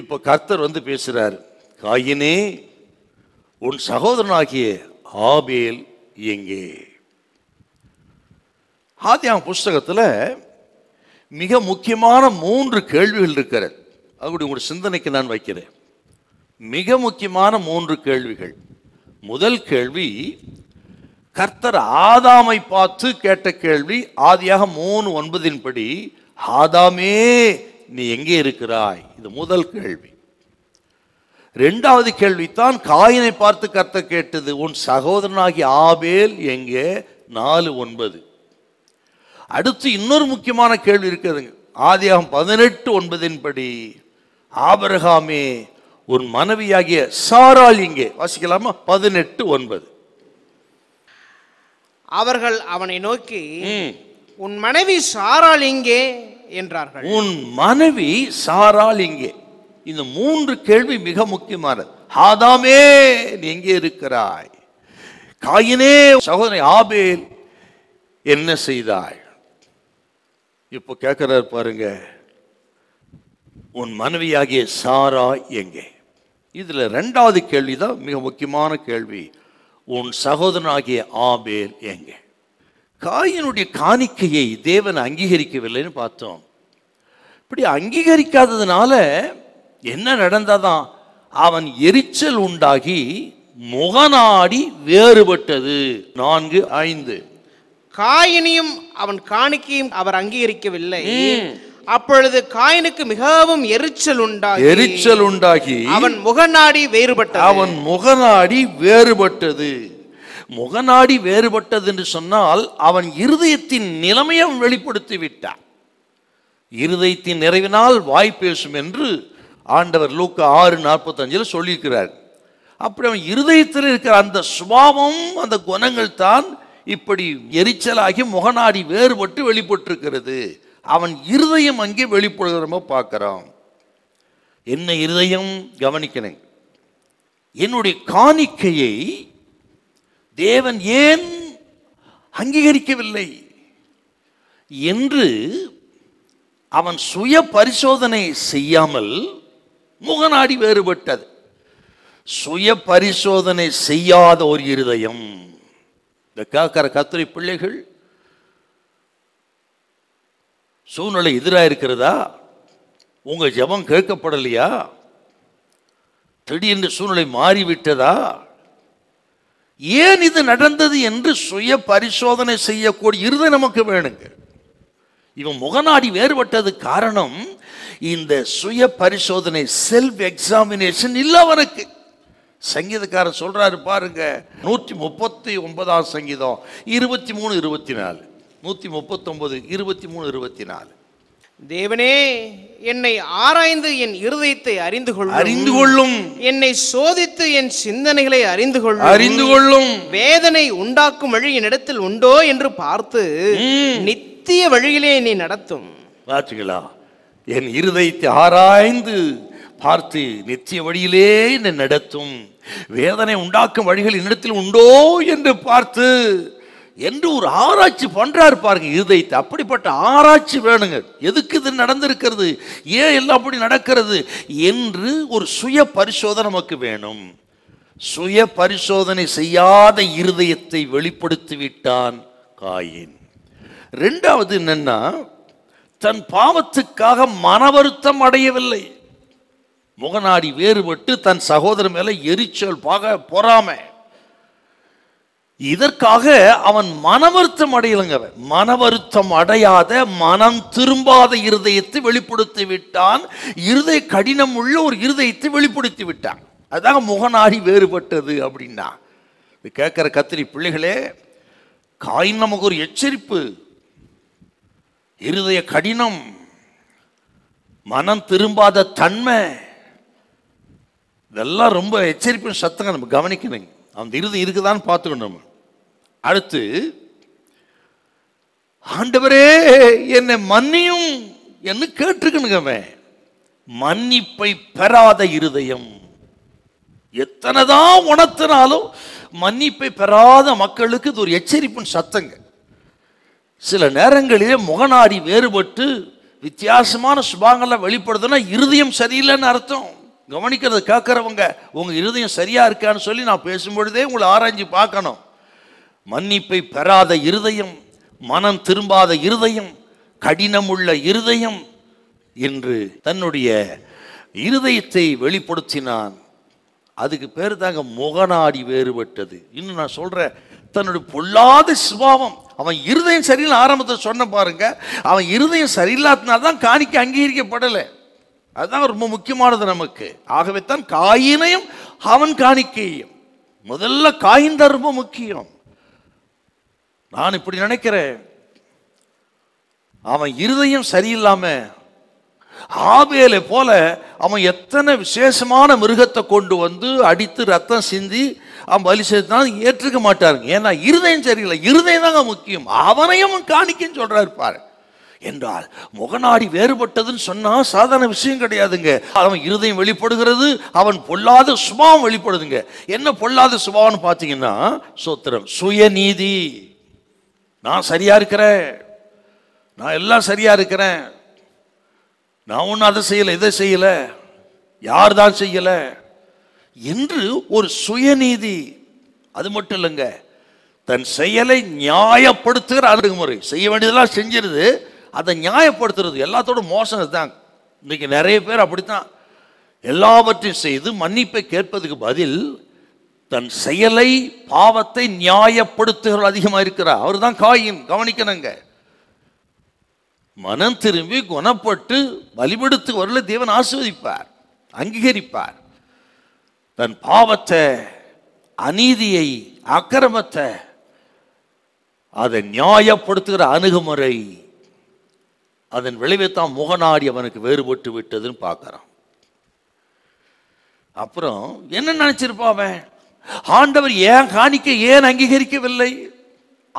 இப்போ கர்த்தர் வந்து பேசுறாரு காயினே உன் சகோதரனாகிய ஆபேல் எங்கே ஆதியாம் புஸ்தகத்தில் மிக முக்கியமான மூன்று கேள்விகள் இருக்கிறது அப்படி உங்களுடைய சிந்தனைக்கு நான் வைக்கிறேன் மிக முக்கியமான மூன்று கேள்விகள் முதல் கேள்வி கர்த்தர் ஆதாமை பார்த்து கேட்ட கேள்வி ஆதியாக மூணு ஒன்பதின்படி ஆதாமே நீ எங்கே இருக்கிறாய் இது முதல் கேள்வி ரெண்டாவது கேள்வித்தான் காயினை பார்த்து கர்த்த கேட்டது உன் சகோதரனாகி ஆபேல் எங்கே நாலு ஒன்பது அடுத்து இன்னொரு முக்கியமான கேள்வி இருக்குதுங்க ஆதியாகம் பதினெட்டு ஒன்பதின்படி ஆபரகாமே உன் மனைவியாகிய சாரால் இங்கே வாசிக்கலாமா பதினெட்டு ஒன்பது அவர்கள் அவனை நோக்கி உன் மனைவி சாரால் இங்கே என்றார்கள் உன் மனைவி சாரால் இங்கே இந்த மூன்று கேள்வி மிக முக்கியமானது ஹாதாமே நீ எங்கே இருக்கிறாய் காயினே சகோதரி ஆபேல் என்ன செய்தாய் இப்போ கேட்கிறார் பாருங்க உன் மனைவியாகிய சாரா எங்கே இதில் ரெண்டாவது கேள்வி தான் மிக முக்கியமான கேள்வி உன் சகோதரனாகிய ஆபேல் எங்கே காயினுடைய காணிக்கையை தேவன் அங்கீகரிக்கவில்லைன்னு பார்த்தோம் இப்படி அங்கீகரிக்காததுனால என்ன நடந்ததான் அவன் எரிச்சல் உண்டாகி முகநாடி வேறுபட்டது நான்கு ஐந்து காயினியும் அவன் காணிக்கையும் அவர் அங்கீகரிக்கவில்லை அப்பொழுது காயினுக்கு மிகவும் எரிச்சல் உண்டாகி எரிச்சல் உண்டாகி அவன் முகநாடி வேறுபட்டது அவன் முகநாடி வேறுபட்டது முகநாடி வேறுபட்டது என்று சொன்னால் அவன் இருதயத்தின் நிலைமையை வெளிப்படுத்தி விட்டான் இருதயத்தின் நிறைவினால் வாய் பேசும் என்று ஆண்டவர் லூக்கா ஆறு நாற்பத்தஞ்சில் சொல்லியிருக்கிறார் அப்படி அவன் இருதயத்தில் இருக்கிற அந்த சுபாவம் அந்த குணங்கள் தான் இப்படி எரிச்சலாகி முகநாடி வேறுபட்டு வெளிப்பட்டிருக்கிறது அவன் இருதயம் அங்கே வெளிப்படுகிறமோ பார்க்குறான் என்ன இருதயம் கவனிக்கணும் என்னுடைய காணிக்கையை தேவன் ஏன் அங்கீகரிக்கவில்லை என்று அவன் சுய பரிசோதனை செய்யாமல் முகநாடி வேறுபட்டது சுய பரிசோதனை செய்யாத ஒரு இருதயம் இந்த கேட்கிற கத்திரி பிள்ளைகள் சூழ்நிலை எதிராக இருக்கிறதா உங்கள் ஜபம் கேட்கப்படலையா திடீர்னு சூழ்நிலை மாறிவிட்டதா ஏன் இது நடந்தது என்று சுய பரிசோதனை செய்யக்கூடிய இருதை நமக்கு வேணுங்க இவன் முகநாடி வேறுபட்டது காரணம் இந்த சுய பரிசோதனை செல்ஃப் எக்ஸாமினேஷன் இல்லை அவனுக்கு சங்கீதக்காரர் சொல்கிறாரு பாருங்க நூற்றி முப்பத்தி ஒன்பதாம் சங்கீதம் இருபத்தி மூணு இருபத்தி நாலு நூற்றி முப்பத்தொம்பது இருபத்தி மூணு இருபத்தி நாலு தேவனே என்னை ஆராய்ந்து என் இருதயத்தை அறிந்து கொள்ளும் அறிந்து கொள்ளும் என்னை சோதித்து என் சிந்தனைகளை அறிந்து கொள்ளும் அறிந்து கொள்ளும் வேதனை உண்டாக்கும் வழி என்னிடத்தில் உண்டோ என்று பார்த்து நித்திய நித்திய வழியிலே நீ நடத்தும் பார்த்தீங்களா என் இருதயத்தை ஆராய்ந்து பார்த்து நித்திய வழியிலே என்னை நடத்தும் வேதனை உண்டாக்கும் வழிகள் என்னிடத்தில் உண்டோ என்று பார்த்து என்று ஒரு ஆராய்ச்சி பண்றாரு பாருங்க இருதயத்தை அப்படிப்பட்ட ஆராய்ச்சி வேணுங்க எதுக்கு இது நடந்திருக்கிறது ஏன் எல்லாம் அப்படி நடக்கிறது என்று ஒரு சுய பரிசோதனை நமக்கு வேணும் சுய பரிசோதனை செய்யாத இருதயத்தை வெளிப்படுத்தி விட்டான் காயின் ரெண்டாவது என்னன்னா தன் பாவத்துக்காக மன வருத்தம் அடையவில்லை முகநாடி வேறுபட்டு தன் சகோதரன் மேலே எரிச்சல் பாக பொறாமை இதற்காக அவன் மன வருத்தம் அடையலைங்க மன வருத்தம் அடையாத மனம் திரும்பாத இருதயத்தை வெளிப்படுத்தி விட்டான் இருதய கடினம் உள்ள ஒரு இருதயத்தை வெளிப்படுத்தி விட்டான் அதுதான் முகநாடி வேறுபட்டது அப்படின்னா இது கேட்குற கத்திரி பிள்ளைகளே காய் நமக்கு ஒரு எச்சரிப்பு இருதய கடினம் மனம் திரும்பாத தன்மை இதெல்லாம் ரொம்ப எச்சரிப்பின் சத்தங்க நம்ம கவனிக்கணுங்க அந்த இறுதி இருக்குதான்னு பார்த்துக்கணும் நம்ம அடுத்து ஆண்டவரே என்னை மன்னியும் என்ன கேட்டிருக்கணுங்க மன்னிப்பை பெறாத இருதயம் எத்தனைதான் உணர்த்தினாலும் மன்னிப்பை பெறாத மக்களுக்கு இது ஒரு எச்சரிப்பின் சத்தங்க சில நேரங்களிலே முகநாடி வேறுபட்டு வித்தியாசமான சுபாங்கள்லாம் வெளிப்படுதுன்னா இருதயம் சரியில்லைன்னு அர்த்தம் கவனிக்கிறத கேட்குறவங்க உங்கள் இருதயம் சரியாக இருக்கான்னு சொல்லி நான் பேசும்பொழுதே உங்களை ஆராய்ஞ்சு பார்க்கணும் மன்னிப்பை பெறாத இருதயம் மனம் திரும்பாத இருதயம் கடினமுள்ள இருதயம் என்று தன்னுடைய இருதயத்தை வெளிப்படுத்தினான் அதுக்கு பேர் தாங்க முகநாடி வேறுபட்டது இன்னும் நான் சொல்கிறேன் தன்னுடைய பொல்லாத சுபாவம் அவன் இருதயம் சரியில்லை ஆரம்பத்தை சொன்ன பாருங்க அவன் இருதயம் சரியில்லாதனால தான் காணிக்க அங்கீகரிக்கப்படலை அதுதான் ரொம்ப முக்கியமானது நமக்கு ஆகவே தான் காயினையும் அவன் காணிக்கையும் முதல்ல காயின் தான் ரொம்ப முக்கியம் நான் இப்படி நினைக்கிறேன் அவன் இருதயம் சரியில்லாம ஆபேலை போல அவன் எத்தனை விசேஷமான மிருகத்தை கொண்டு வந்து அடித்து ரத்தம் சிந்தி அவன் பலி செலுத்தினாலும் ஏற்றுக்க மாட்டாருங்க ஏன்னா இருதயம் சரியில்லை இருதயம் தாங்க முக்கியம் அவனையும் காணிக்கன்னு சொல்கிறாரு பாரு என்றால் முகநாடி வேறுபட்டதுன்னு சொன்னால் சாதாரண விஷயம் கிடையாதுங்க அவன் இருதயம் வெளிப்படுகிறது அவன் பொல்லாத சுபாவம் வெளிப்படுதுங்க என்ன பொல்லாத சுபாவம்னு பார்த்தீங்கன்னா சோத்திரம் சுயநீதி நான் சரியாக இருக்கிறேன் நான் எல்லாம் சரியாக இருக்கிறேன் நான் ஒன்றும் அதை செய்யலை இதை செய்யலை யார் தான் செய்யலை என்று ஒரு சுயநீதி அது மட்டும் இல்லைங்க தன் செயலை நியாயப்படுத்துகிற அணுகுமுறை செய்ய வேண்டியதெல்லாம் செஞ்சிருது அதை நியாயப்படுத்துறது எல்லாத்தோட மோசம் இதுதான் இன்றைக்கி நிறைய பேர் அப்படித்தான் எல்லாவற்றையும் செய்து மன்னிப்பை கேட்பதுக்கு பதில் தன் செயலை பாவத்தை நியாயப்படுத்துகிற அதிகமாக இருக்கிறார் அவர் தான் காயின் கவனிக்கணுங்க மனம் திரும்பி குணப்பட்டு வரல தேவன் ஆஸ்வதிப்பார் அங்கீகரிப்பார் தன் பாவத்தை அநீதியை அக்கிரமத்தை அதை நியாயப்படுத்துகிற அணுகுமுறை அதன் விளைவைத்தான் முகநாடி அவனுக்கு வேறுபட்டு விட்டதுன்னு பார்க்குறான் அப்புறம் என்ன நினச்சிருப்பான் ஆண்டவர் ஏன் காணிக்க ஏன் அங்கீகரிக்கவில்லை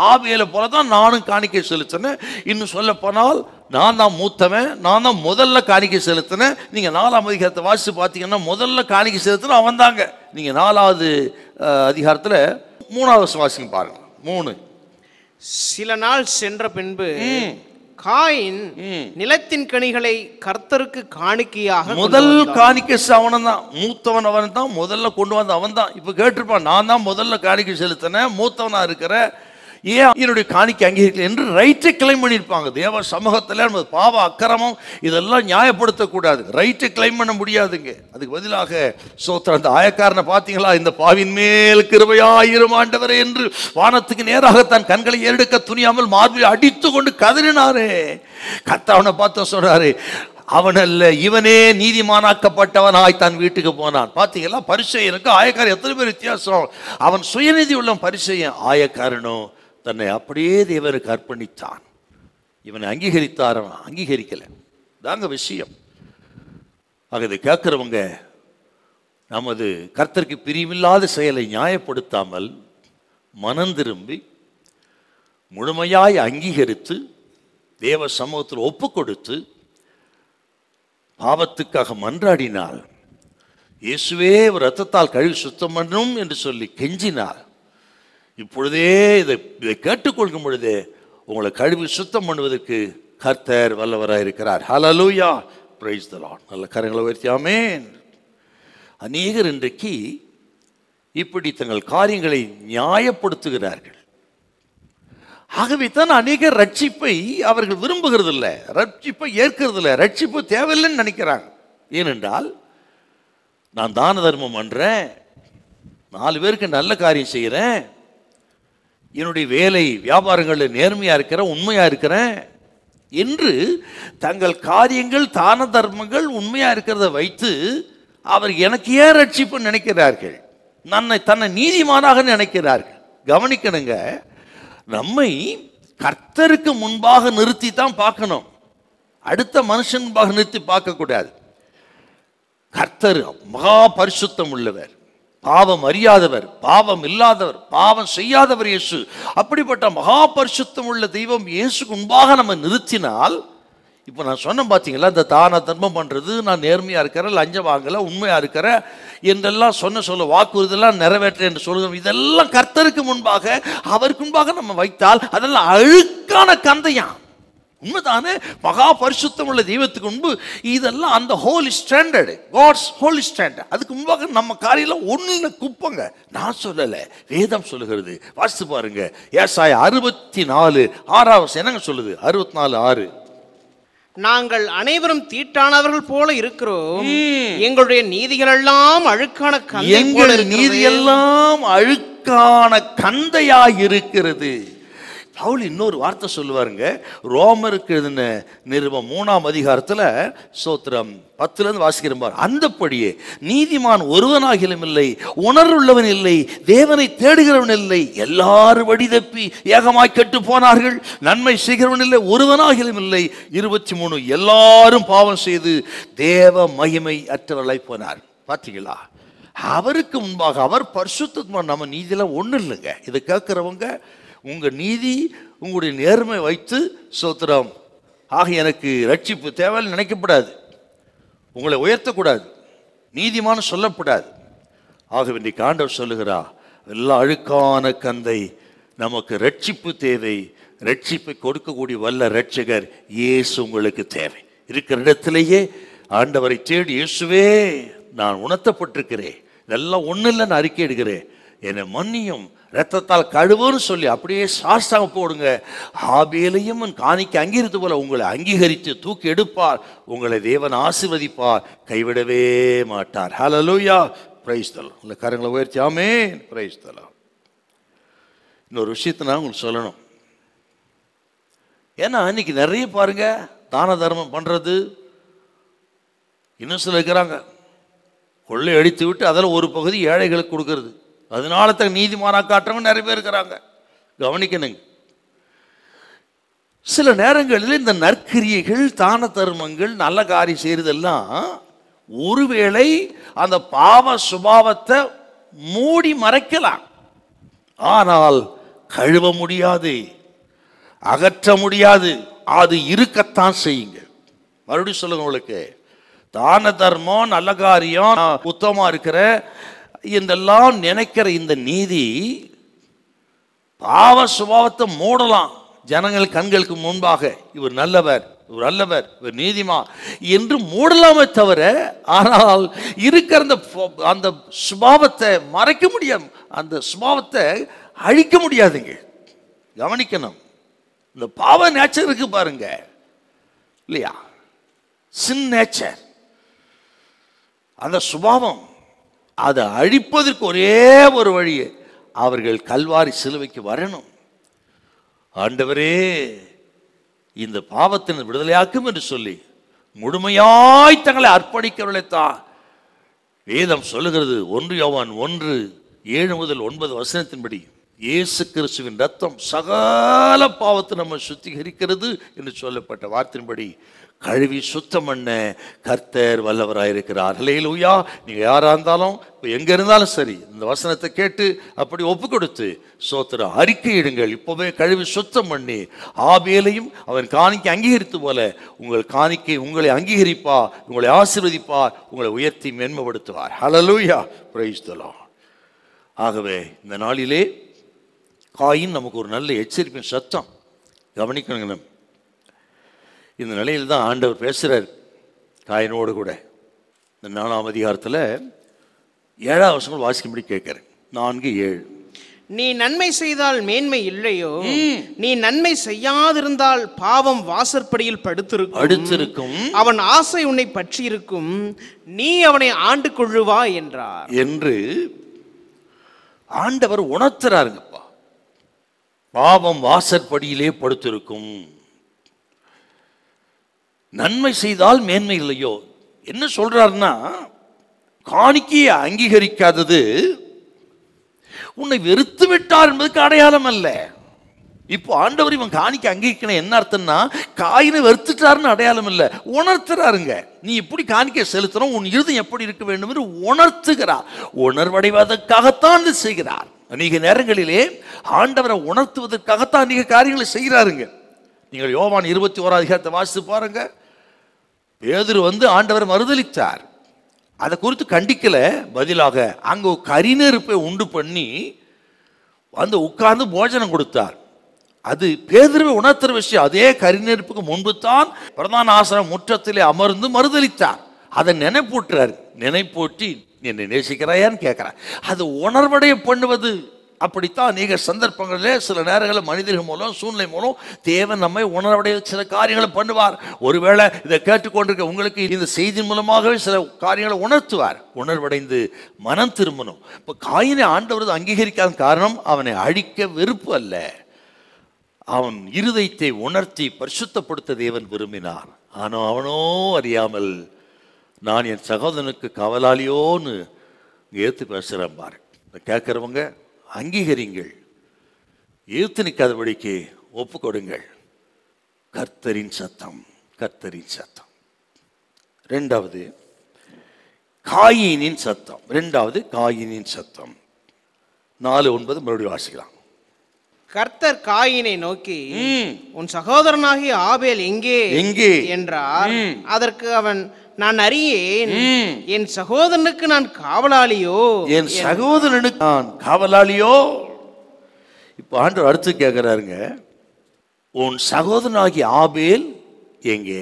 ஆவியில் போல தான் நானும் காணிக்கை செலுத்தினேன் இன்னும் சொல்ல போனால் நான் தான் மூத்தவன் நான் தான் முதல்ல காணிக்கை செலுத்தினேன் நீங்கள் நாலாம் அதிகாரத்தை வாசித்து பார்த்தீங்கன்னா முதல்ல காணிக்கை செலுத்தின அவன் தாங்க நீங்கள் நாலாவது அதிகாரத்தில் மூணாவது வருஷம் வாசிங்க பாருங்க மூணு சில நாள் சென்ற பின்பு காயின் நிலத்தின் கனிகளை கர்த்தருக்கு காணிக்கையாக முதல் காணிக்கை அவன் தான் மூத்தவன் அவன் தான் முதல்ல கொண்டு வந்த அவன் தான் இப்போ கேட்டிருப்பான் நான் தான் முதல்ல காணிக்கை செலுத்தினேன் மூத்தவனாக இருக்கிற ஏன் என்னுடைய காணிக்கை அங்கீகரிக்கல என்று ரைட்டை கிளைம் பண்ணியிருப்பாங்க தேவ சமூகத்தில் நமது பாவ அக்கிரமம் இதெல்லாம் நியாயப்படுத்தக்கூடாது ரைட்டை கிளைம் பண்ண முடியாதுங்க அதுக்கு பதிலாக சோத்திர அந்த ஆயக்காரனை பார்த்தீங்களா இந்த பாவின் மேல் கிருபையாயிரும் ஆண்டவரே என்று வானத்துக்கு நேராக தன் கண்களை ஏறெடுக்க துணியாமல் மார்பில் அடித்து கொண்டு கதறினாரே கத்தாவனை பார்த்து சொல்றாரு அவனல்ல இவனே நீதிமானாக்கப்பட்டவனாய் தன் வீட்டுக்கு போனான் பார்த்தீங்களா பரிசெயனுக்கு ஆயக்காரன் எத்தனை பேர் வித்தியாசம் அவன் சுயநிதி உள்ள பரிசெயன் ஆயக்காரனும் தன்னை அப்படியே தேவருக்கு அர்ப்பணித்தான் இவனை அங்கீகரித்தாரன் அங்கீகரிக்கலை தாங்க விஷயம் ஆக இதை கேட்குறவங்க நமது கர்த்தருக்கு பிரிவில்லாத செயலை நியாயப்படுத்தாமல் மனம் திரும்பி முழுமையாய் அங்கீகரித்து தேவ சமூகத்தில் ஒப்பு கொடுத்து பாவத்துக்காக மன்றாடினால் இயேசுவே ரத்தத்தால் கழுவி சுத்தம் பண்ணும் என்று சொல்லி கெஞ்சினார் இப்பொழுதே இதை இதை கேட்டுக்கொள்கும் பொழுதே உங்களை கழுவி சுத்தம் பண்ணுவதற்கு கர்த்தர் வல்லவராக இருக்கிறார் ஹலலூயா பிரைஸ் தலான் நல்ல கரங்களை உயர்த்தியாமே அநேகர் இன்றைக்கு இப்படி தங்கள் காரியங்களை நியாயப்படுத்துகிறார்கள் ஆகவே தான் அநேகர் ரட்சிப்பை அவர்கள் விரும்புகிறதில்ல ரட்சிப்பை இல்லை ரட்சிப்பு தேவையில்லைன்னு நினைக்கிறாங்க ஏனென்றால் நான் தான தர்மம் பண்ணுறேன் நாலு பேருக்கு நல்ல காரியம் செய்கிறேன் என்னுடைய வேலை வியாபாரங்களில் நேர்மையாக இருக்கிறேன் உண்மையாக இருக்கிறேன் என்று தங்கள் காரியங்கள் தான தர்மங்கள் உண்மையாக இருக்கிறத வைத்து அவர் எனக்கு ஏன் ரட்சிப்பு நினைக்கிறார்கள் நன்னை தன்னை நீதிமானாக நினைக்கிறார்கள் கவனிக்கணுங்க நம்மை கர்த்தருக்கு முன்பாக நிறுத்தி தான் பார்க்கணும் அடுத்த மனுஷன் நிறுத்தி பார்க்கக்கூடாது கர்த்தர் மகா பரிசுத்தம் உள்ளவர் பாவம் அறியாதவர் பாவம் இல்லாதவர் பாவம் செய்யாதவர் இயேசு அப்படிப்பட்ட மகா பரிசுத்தம் உள்ள தெய்வம் இயேசுக்கு முன்பாக நம்ம நிறுத்தினால் இப்போ நான் சொன்னேன் பார்த்தீங்களா இந்த தான தர்மம் பண்ணுறது நான் நேர்மையாக இருக்கிறேன் லஞ்சம் வாங்கலை உண்மையாக இருக்கிறேன் என்றெல்லாம் சொன்ன சொல்ல வாக்குறுதெல்லாம் நிறைவேற்றேன் என்று சொல்லுவோம் இதெல்லாம் கர்த்தருக்கு முன்பாக அவருக்கு முன்பாக நம்ம வைத்தால் அதெல்லாம் அழுக்கான கந்தையான் உண்மைதானே மகா பரிசுத்தம் உள்ள தெய்வத்துக்கு முன்பு இதெல்லாம் அந்த holy standard gods holy standard அதுக்கு முன்பாக நம்ம காரியெல்லாம் ஒன்றில் குப்பங்க நான் சொல்லலை வேதம் சொல்லுகிறது வாசித்து பாருங்க ஏசாய் அறுபத்தி நாலு ஆறாவது என்னங்க சொல்லுது அறுபத்தி நாலு ஆறு நாங்கள் அனைவரும் தீட்டானவர்கள் போல இருக்கிறோம் எங்களுடைய நீதிகள் எல்லாம் அழுக்கான எங்கள் நீதி எல்லாம் அழுக்கான கந்தையா இருக்கிறது பவுல் இன்னொரு வார்த்தை சொல்லுவாருங்க ரோமருக்கு எழுதின நிறுவம் மூணாம் அதிகாரத்தில் சோத்திரம் பத்துலேருந்து வாசிக்கிறார் அந்தப்படியே நீதிமான் ஒருவனாகிலும் இல்லை உணர்வுள்ளவன் இல்லை தேவனை தேடுகிறவன் இல்லை எல்லாரும் வடிதப்பி ஏகமாய் கெட்டு போனார்கள் நன்மை செய்கிறவன் இல்லை ஒருவனாகிலும் இல்லை இருபத்தி மூணு எல்லாரும் பாவம் செய்து தேவ மகிமை அற்றவர்களை போனார் பார்த்தீங்களா அவருக்கு முன்பாக அவர் பரிசுத்தமாக நம்ம நீதியெல்லாம் ஒன்றும் இல்லைங்க இதை கேட்குறவங்க உங்கள் நீதி உங்களுடைய நேர்மை வைத்து சோத்திரம் ஆக எனக்கு ரட்சிப்பு தேவையில் நினைக்கப்படாது உங்களை உயர்த்தக்கூடாது நீதிமான சொல்லப்படாது ஆகவே இன்றைக்கு ஆண்டவர் சொல்லுகிறா எல்லா அழுக்கான கந்தை நமக்கு ரட்சிப்பு தேவை ரட்சிப்பை கொடுக்கக்கூடிய வல்ல ரட்சகர் இயேசு உங்களுக்கு தேவை இருக்கிற இடத்திலேயே ஆண்டவரை தேடி இயேசுவே நான் உணர்த்தப்பட்டிருக்கிறேன் இதெல்லாம் ஒன்றும் இல்லைன்னு அறிக்கை எடுக்கிறேன் என்னை மன்னியும் ரத்தத்தால் கழுவுன்னு சொல்லி அப்படியே சாஸ்தாங்க போடுங்க ஆபேலையும் காணிக்க அங்கீகரித்து போல உங்களை அங்கீகரித்து தூக்கி எடுப்பார் உங்களை தேவன் ஆசிர்வதிப்பார் கைவிடவே மாட்டார் ஹலலூயா பிரைஸ் தலம் இல்லை கரங்களை உயர்த்தியாமே பிரைஸ் தலம் இன்னொரு விஷயத்தை நான் உங்களுக்கு சொல்லணும் ஏன்னா இன்னைக்கு நிறைய பாருங்க தான தர்மம் பண்ணுறது இன்னும் சில இருக்கிறாங்க கொள்ளை அடித்து விட்டு அதில் ஒரு பகுதி ஏழைகளுக்கு கொடுக்கறது அதனால தான் நீதிமானாக காட்டுறவங்க நிறைய பேர் இருக்கிறாங்க கவனிக்கணுங்க சில நேரங்களில் இந்த நற்கிரியைகள் தான தர்மங்கள் நல்ல காரியம் செய்கிறதெல்லாம் ஒருவேளை அந்த பாவ சுபாவத்தை மூடி மறைக்கலாம் ஆனால் கழுவ முடியாது அகற்ற முடியாது அது இருக்கத்தான் செய்யுங்க மறுபடியும் சொல்லுங்க உங்களுக்கு தான தர்மம் நல்ல காரியம் உத்தமாக இருக்கிற என்றெல்லாம் நினைக்கிற இந்த நீதி பாவ சுபாவத்தை மூடலாம் ஜனங்கள் கண்களுக்கு முன்பாக இவர் நல்லவர் இவர் நல்லவர் இவர் நீதிமா என்று மூடலாமே தவிர ஆனால் இருக்கிற அந்த அந்த சுபாவத்தை மறைக்க முடியாது அந்த சுபாவத்தை அழிக்க முடியாதுங்க கவனிக்கணும் இந்த பாவ நேச்சர் இருக்கு பாருங்க இல்லையா சின் நேச்சர் அந்த சுபாவம் அதை அழிப்பதற்கு ஒரே ஒரு வழியை அவர்கள் கல்வாரி சிலுவைக்கு வரணும் ஆண்டவரே இந்த பாவத்தின் விடுதலையாக்கும் என்று சொல்லி முழுமையாய் தங்களை அர்ப்பணிக்கிறவர்களே தான் வேதம் சொல்லுகிறது ஒன்று யோவான் ஒன்று ஏழு முதல் ஒன்பது வசனத்தின்படி இயேசு கிறிஸ்துவின் ரத்தம் சகல பாவத்தை நம்ம சுத்திகரிக்கிறது என்று சொல்லப்பட்ட வார்த்தையின்படி கழுவி சுத்தம் பண்ண கர்த்தர் வல்லவராயிருக்கிறார் லூயா நீங்கள் யாராக இருந்தாலும் எங்கே இருந்தாலும் சரி இந்த வசனத்தை கேட்டு அப்படி ஒப்பு கொடுத்து சோத்திரம் அறிக்கையிடுங்கள் இப்போவே கழுவி சுத்தம் பண்ணி ஆபேலையும் அவன் காணிக்கை அங்கீகரித்து போல உங்கள் காணிக்கை உங்களை அங்கீகரிப்பா உங்களை ஆசிர்வதிப்பார் உங்களை உயர்த்தி மேன்மைப்படுத்துவார் ஹலலூயா பிரயிஸ்தலாம் ஆகவே இந்த நாளிலே காயின் நமக்கு ஒரு நல்ல எச்சரிப்பின் சத்தம் கவனிக்கணும் இந்த நிலையில் தான் ஆண்டவர் பேசுகிறார் காயினோடு கூட இந்த நாலாம் அதிகாரத்தில் ஏழாம் வருஷங்கள் வாசிக்கும்படி கேட்குறேன் நான்கு ஏழு நீ நன்மை செய்தால் மேன்மை இல்லையோ நீ நன்மை செய்யாதிருந்தால் பாவம் வாசற்படியில் படுத்திருக்கும் அடுத்திருக்கும் அவன் ஆசை உன்னை பற்றி இருக்கும் நீ அவனை ஆண்டு கொள்ளுவா என்றார் என்று ஆண்டவர் உணர்த்துறாருங்கப்பா பாவம் வாசற்படியிலே படுத்திருக்கும் நன்மை செய்தால் மேன்மை இல்லையோ என்ன சொல்றாருன்னா காணிக்கையை அங்கீகரிக்காதது உன்னை வெறுத்து விட்டார் என்பதுக்கு அடையாளம் அல்ல இப்போ ஆண்டவர் இவன் காணிக்க அங்கீகரிக்கணும் என்ன அர்த்தம்னா காயினை வெறுத்துட்டாருன்னு அடையாளம் இல்லை உணர்த்துறாருங்க நீ எப்படி காணிக்க செலுத்தணும் உன் இறுதி எப்படி இருக்க வேண்டும் என்று உணர்த்துகிறார் உணர்வடைவதற்காகத்தான் இது செய்கிறார் அநேக நேரங்களிலே ஆண்டவரை உணர்த்துவதற்காகத்தான் அநேக காரியங்களை செய்கிறாருங்க நீங்கள் யோவான் இருபத்தி ஓராதிகாரத்தை வாசித்து பாருங்கள் பேதர் வந்து ஆண்டவர் மறுதளித்தார் அதை குறித்து கண்டிக்கலை பதிலாக அங்கே கரிநெருப்பை உண்டு பண்ணி வந்து உட்கார்ந்து போஜனம் கொடுத்தார் அது பேதர்வை உணர்த்துற விஷயம் அதே கரிநெருப்புக்கு முன்பு தான் பிரதான ஆசிரம் முற்றத்திலே அமர்ந்து மறுதளித்தார் அதை நினைப்பூட்டுறார் நினைப்பூட்டி என்னை நேசிக்கிறாயான்னு கேட்கிறார் அது உணர்வடைய பண்ணுவது அப்படித்தான் அநேக சந்தர்ப்பங்களில் சில நேரங்களில் மனிதர்கள் மூலம் சூழ்நிலை மூலம் தேவன் நம்மை உணரவுடைய சில காரியங்களை பண்ணுவார் ஒருவேளை இதை கேட்டுக்கொண்டிருக்க உங்களுக்கு இந்த செய்தி மூலமாகவே சில காரியங்களை உணர்த்துவார் உணர்வடைந்து மனம் திரும்பணும் இப்போ காயினை ஆண்டவர் அங்கீகரிக்காத காரணம் அவனை அழிக்க வெறுப்பு அல்ல அவன் இருதயத்தை உணர்த்தி பரிசுத்தப்படுத்த தேவன் விரும்பினார் ஆனால் அவனோ அறியாமல் நான் என் சகோதரனுக்கு கவலாளியோன்னு ஏற்று பேசுகிறேன் பாரு கேட்குறவங்க அங்கீகரிங்கள் எதிர்த்து நிற்காதபடிக்கு ஒப்பு கொடுங்கள் கர்த்தரின் சத்தம் கர்த்தரின் சத்தம் ரெண்டாவது காயினின் சத்தம் ரெண்டாவது காயினின் சத்தம் நாலு ஒன்பது மறுபடியும் வாசிக்கலாம் கர்த்தர் காயினை நோக்கி உன் சகோதரனாகிய ஆபேல் எங்கே எங்கே என்றார் அதற்கு அவன் நான் அறியேன் என் சகோதரனுக்கு நான் காவலாளியோ என் சகோதரனுக்கு நான் காவலாளியோ இப்போ ஆண்டவர் அடுத்து கேட்குறாருங்க உன் சகோதரனாகி ஆபேல் எங்கே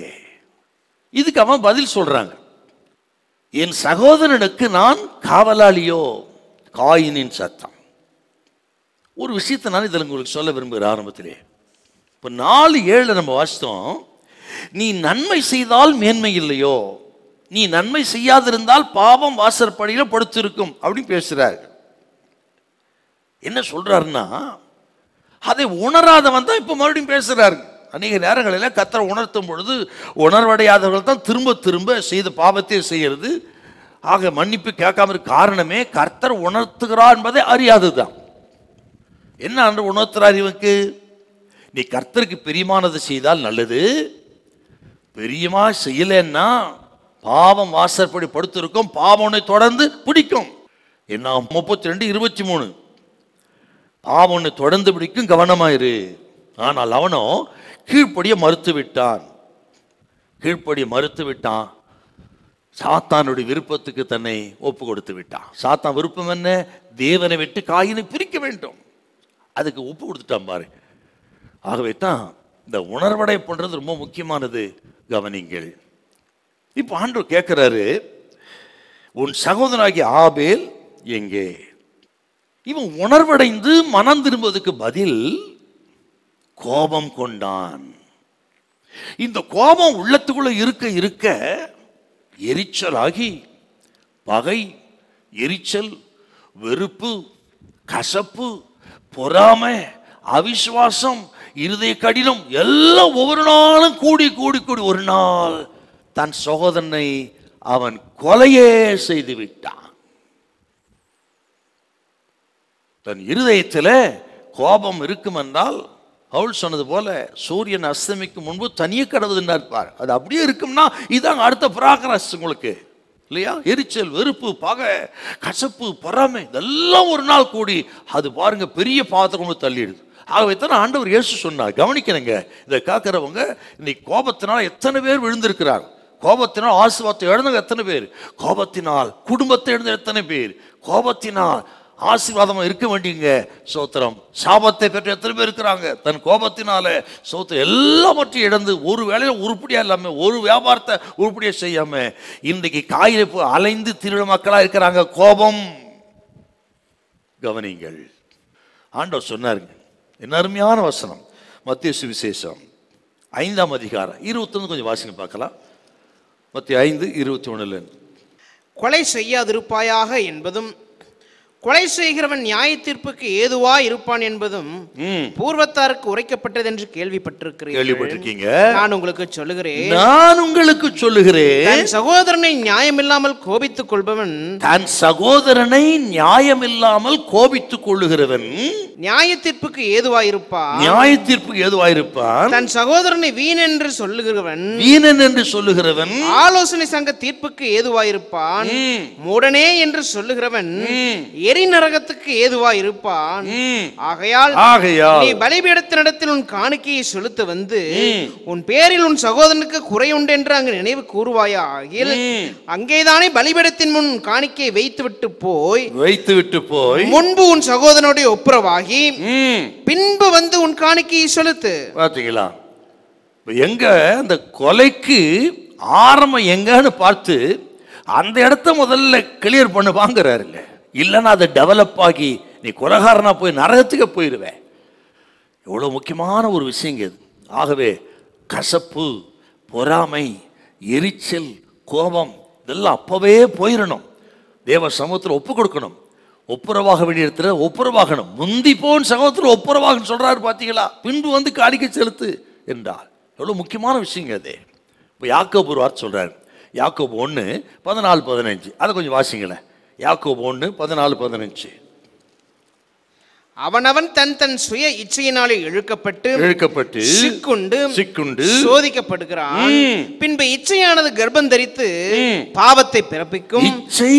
இதுக்கு அவன் பதில் சொல்கிறாங்க என் சகோதரனுக்கு நான் காவலாளியோ காயினின் சத்தம் ஒரு விஷயத்தை நான் இதில் உங்களுக்கு சொல்ல விரும்புகிற ஆரம்பத்திலே இப்போ நாலு ஏழு நம்ம வாசித்தோம் நீ நன்மை செய்தால் மேன்மை இல்லையோ நீ நன்மை செய்யாதிருந்தால் பாவம் வாசற்படியில் படுத்திருக்கும் அப்படின்னு பேசுகிறார் என்ன சொல்கிறாருன்னா அதை உணராதவன் தான் இப்போ மறுபடியும் பேசுகிறாரு அநேக நேரங்களில் கத்தரை உணர்த்தும் பொழுது உணர்வடையாதவர்கள் தான் திரும்ப திரும்ப செய்த பாவத்தை செய்கிறது ஆக மன்னிப்பு கேட்காம இருக்க காரணமே கர்த்தர் உணர்த்துகிறார் என்பதை அறியாது தான் என்ன அன்று உணர்த்துறார் இவனுக்கு நீ கர்த்தருக்கு பிரியமானது செய்தால் நல்லது பெரியமா செய்யலைன்னா பாவம் வாசற்படி படுத்திருக்கும் பாவம் தொடர்ந்து பிடிக்கும் என்ன முப்பத்தி ரெண்டு இருபத்தி மூணு பாவம் தொடர்ந்து பிடிக்கும் கவனமாயிரு ஆனால் அவனோ கீழ்ப்படிய மறுத்து விட்டான் கீழ்ப்படிய மறுத்து விட்டான் சாத்தானுடைய விருப்பத்துக்கு தன்னை ஒப்பு கொடுத்து விட்டான் சாத்தான் விருப்பம் என்ன தேவனை விட்டு காயினை பிரிக்க வேண்டும் அதுக்கு ஒப்பு கொடுத்துட்டான் பாரு ஆகவே தான் இந்த உணர்வடை பண்ணுறது ரொம்ப முக்கியமானது கவனிங்கள் இப்போ ஆண்டு கேட்குறாரு உன் சகோதரனாகிய ஆபேல் எங்கே இவன் உணர்வடைந்து மனம் திரும்புவதற்கு பதில் கோபம் கொண்டான் இந்த கோபம் உள்ளத்துக்குள்ள இருக்க இருக்க எரிச்சலாகி பகை எரிச்சல் வெறுப்பு கசப்பு பொறாமை அவிசுவாசம் இருதய கடினம் எல்லாம் ஒவ்வொரு நாளும் கூடி கூடி கூடி ஒரு நாள் தன் சகோதரனை அவன் கொலையே செய்து விட்டான் தன் இருதயத்தில் கோபம் இருக்கும் என்றால் அவள் சொன்னது போல சூரியன் அஸ்தமிக்கும் முன்பு தனியே கடவுதுன்னு இருப்பார் அது அப்படியே இருக்கும்னா இதுதான் அடுத்த பிராகராஸ் உங்களுக்கு இல்லையா எரிச்சல் வெறுப்பு பகை கசப்பு பொறாமை இதெல்லாம் ஒரு நாள் கூடி அது பாருங்க பெரிய பாத்திரம் தள்ளிடுது ஆகவே தான் ஆண்டவர் இயேசு சொன்னார் கவனிக்கணுங்க இதை காக்கிறவங்க இன்னைக்கு கோபத்தினால் எத்தனை பேர் விழுந்திருக்கிறார்கள் கோபத்தினால் ஆசீர்வாதத்தை இழந்தவங்க எத்தனை பேர் கோபத்தினால் குடும்பத்தை எழுந்த எத்தனை பேர் கோபத்தினால் ஆசீர்வாதம் இருக்க வேண்டியங்க சோத்திரம் சாபத்தை பெற்று எத்தனை பேர் இருக்கிறாங்க தன் கோபத்தினால சோத்திரம் எல்லாவற்றையும் இழந்து ஒரு வேலையை உருப்படியாக இல்லாமல் ஒரு வியாபாரத்தை உருப்படியாக செய்யாமல் இன்றைக்கு காயில அலைந்து திருட மக்களாக இருக்கிறாங்க கோபம் கவனிங்கள் ஆண்டவர் சொன்னாருங்க என்ன அருமையான வசனம் மத்திய சுவிசேஷம் ஐந்தாம் அதிகாரம் இருபத்தொன்று கொஞ்சம் வாசிங்க பார்க்கலாம் மத்திய ஐந்து இருபத்தி ஒன்றில் கொலை செய்யாதிருப்பாயாக என்பதும் கொலை செய்கிறவன் நியாய தீர்ப்புக்கு ஏதுவா இருப்பான் என்பதும் பூர்வத்தாருக்கு உரைக்கப்பட்டது என்று கேள்விப்பட்டிருக்கிறேன் கேள்விப்பட்டிருக்கீங்க நான் உங்களுக்கு சொல்லுகிறேன் நான் உங்களுக்கு சொல்லுகிறேன் சகோதரனை நியாயமில்லாமல் கோபித்துக் கொள்பவன் தன் சகோதரனை நியாயமில்லாமல் கோபித்துக் கொள்ளுகிறவன் நியாய தீர்ப்புக்கு ஏதுவா இருப்பான் நியாய தீர்ப்புக்கு ஏதுவா இருப்பான் தன் சகோதரனை வீணன் என்று சொல்லுகிறவன் வீணன் என்று சொல்லுகிறவன் ஆலோசனை சங்க தீர்ப்புக்கு ஏதுவா இருப்பான் மூடனே என்று சொல்லுகிறவன் எரிநரகத்துக்கு ஏதுவா இருப்பான் ஆகையால் ஆகையால் பலிபீடத்தின் பலிபீடத்தினிடத்தில் உன் காணிக்கையை செலுத்த வந்து உன் பேரில் உன் சகோதரனுக்கு குறையுண்டு என்று அங்கு நினைவு கூறுவாயா ஆகியில் அங்கேதானே பலிபீடத்தின் முன் காணிக்கையை வைத்து விட்டு போய் வைத்து விட்டு போய் முன்பு உன் சகோதரனுடைய ஒப்புரவாகி பின்பு வந்து உன் காணிக்கையை செலுத்து பாத்தீங்களா எங்க அந்த கொலைக்கு ஆரம்பம் எங்கன்னு பார்த்து அந்த இடத்த முதல்ல கிளியர் பண்ணு வாங்குறாருங்க இல்லைன்னா அதை டெவலப் ஆகி நீ குலகாரனாக போய் நரகத்துக்கு போயிடுவேன் எவ்வளோ முக்கியமான ஒரு விஷயங்க இது ஆகவே கசப்பு பொறாமை எரிச்சல் கோபம் இதெல்லாம் அப்போவே போயிடணும் தேவ சமூகத்தில் ஒப்பு கொடுக்கணும் ஒப்புரவாக வேண்டிய ஒப்புரவாகணும் முந்தி போன் சமூகத்தில் ஒப்புரவாக சொல்கிறாரு பார்த்தீங்களா பின்பு வந்து காணிக்க செலுத்து என்றார் எவ்வளோ முக்கியமான விஷயங்க அது இப்போ யாக்கோபு ஒரு சொல்கிறார் யாக்கோபு ஒன்று பதினாலு பதினஞ்சு அதை கொஞ்சம் வாசிங்களேன் யாக்கோ ஒன்று பதினாலு பதினஞ்சு அவனவன் தன் தன் சுய இச்சையினாலே இழுக்கப்பட்டு இழுக்கப்பட்டு சிக்குண்டு சிக்குண்டு சோதிக்கப்படுகிறான் பின்பு இச்சையானது கர்ப்பம் தரித்து பாவத்தை பிறப்பிக்கும் இச்சை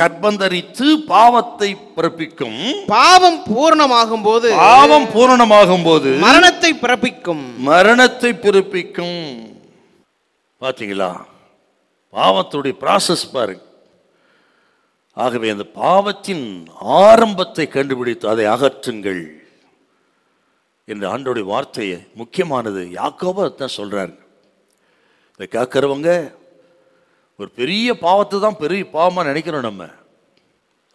கர்ப்பந்தரித்து பாவத்தை பிறப்பிக்கும் பாவம் பூரணமாகும் போது பாவம் பூரணமாகும் போது மரணத்தை பிறப்பிக்கும் மரணத்தை பிறப்பிக்கும் பாத்தீங்களா பாவத்துடைய ப்ராசஸ் பாருங்க ஆகவே அந்த பாவத்தின் ஆரம்பத்தை கண்டுபிடித்து அதை அகற்றுங்கள் என்ற ஆண்டோடைய வார்த்தையை முக்கியமானது யாக்கோபா தான் சொல்கிறார் இதை கேட்குறவங்க ஒரு பெரிய பாவத்தை தான் பெரிய பாவமாக நினைக்கிறோம் நம்ம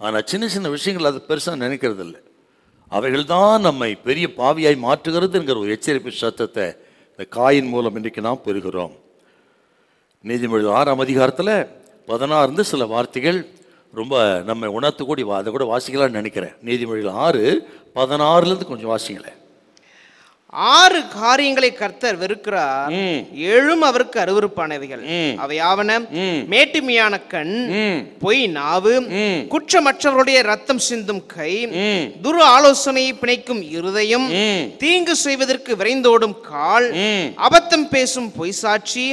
ஆனால் சின்ன சின்ன விஷயங்கள் அது பெருசாக நினைக்கிறது இல்லை அவைகள் தான் நம்மை பெரிய பாவியாய் மாற்றுகிறதுங்கிற ஒரு எச்சரிப்பு சத்தத்தை இந்த காயின் மூலம் இன்றைக்கு நாம் பெறுகிறோம் நீதிமொழி ஆறாம் அதிகாரத்தில் பதினாறுந்து சில வார்த்தைகள் ரொம்ப நம்ம உணர்த்து கூடி வா அதை கூட வாசிக்கலாம்னு நினைக்கிறேன் நீதிமொழிகள் ஆறு பதினாறுலேருந்து கொஞ்சம் வாசிங்களேன் ஆறு காரியங்களை கர்த்தர் வெறுக்கிறார் ஏழும் அவருக்கு அருவறுப்பானவைகள் அவை ஆவன மேட்டுமையான கண் பொய் நாவு குற்றமற்றவருடைய ரத்தம் சிந்தும் கை துரு ஆலோசனையை பிணைக்கும் இருதயம் தீங்கு செய்வதற்கு விரைந்தோடும் கால் அபத்தம் பேசும் பொய் சாட்சி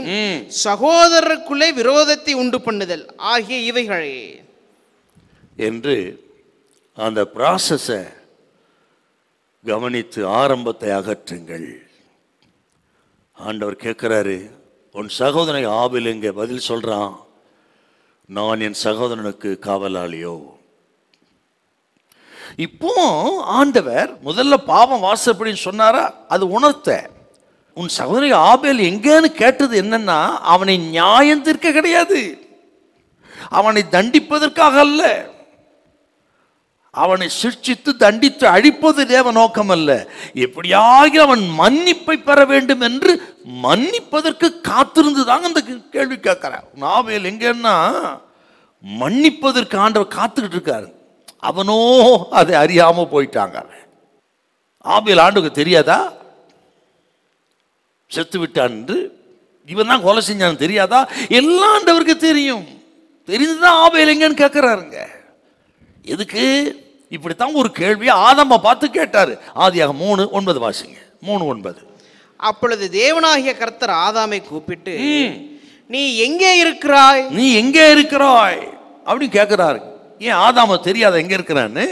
சகோதரருக்குள்ளே விரோதத்தை உண்டு பண்ணுதல் ஆகிய இவைகளே என்று அந்த ப்ராசஸை கவனித்து ஆரம்பத்தை அகற்றுங்கள் ஆண்டவர் கேட்குறாரு உன் சகோதரனை ஆவில் இங்கே பதில் சொல்கிறான் நான் என் சகோதரனுக்கு காவலாளியோ இப்போ ஆண்டவர் முதல்ல பாவம் வாசப்படின்னு சொன்னாரா அது உணர்த்த உன் சகோதரி ஆபேல் எங்கேன்னு கேட்டது என்னன்னா அவனை நியாயம் தீர்க்க கிடையாது அவனை தண்டிப்பதற்காக அல்ல அவனை சிக்ஷித்து தண்டித்து அழிப்பது தேவ நோக்கம் அல்ல எப்படியாகி அவன் மன்னிப்பை பெற வேண்டும் என்று மன்னிப்பதற்கு காத்திருந்து தாங்க அந்த கேள்வி கேட்கிறான் நாவல் எங்கன்னா மன்னிப்பதற்கு ஆண்டவர் காத்துக்கிட்டு இருக்காரு அவனோ அதை அறியாமல் போயிட்டாங்க ஆபியல் ஆண்டுக்கு தெரியாதா செத்து விட்டான் என்று இவன் தான் கொலை செஞ்சான் தெரியாதா எல்லா ஆண்டவருக்கு தெரியும் தெரிஞ்சுதான் ஆபியல் எங்கன்னு கேட்கிறாருங்க எதுக்கு இப்படித்தான் ஒரு கேள்வியை ஆதம்ப பார்த்து கேட்டார் ஆதியாக மூணு ஒன்பது வாசிங்க மூணு ஒன்பது அப்பொழுது தேவனாகிய கர்த்தர் ஆதாமை கூப்பிட்டு நீ எங்கே இருக்கிறாய் நீ எங்கே இருக்கிறாய் அப்படின்னு கேட்கிறாரு ஏன் ஆதாம தெரியாத எங்கே இருக்கிறான்னு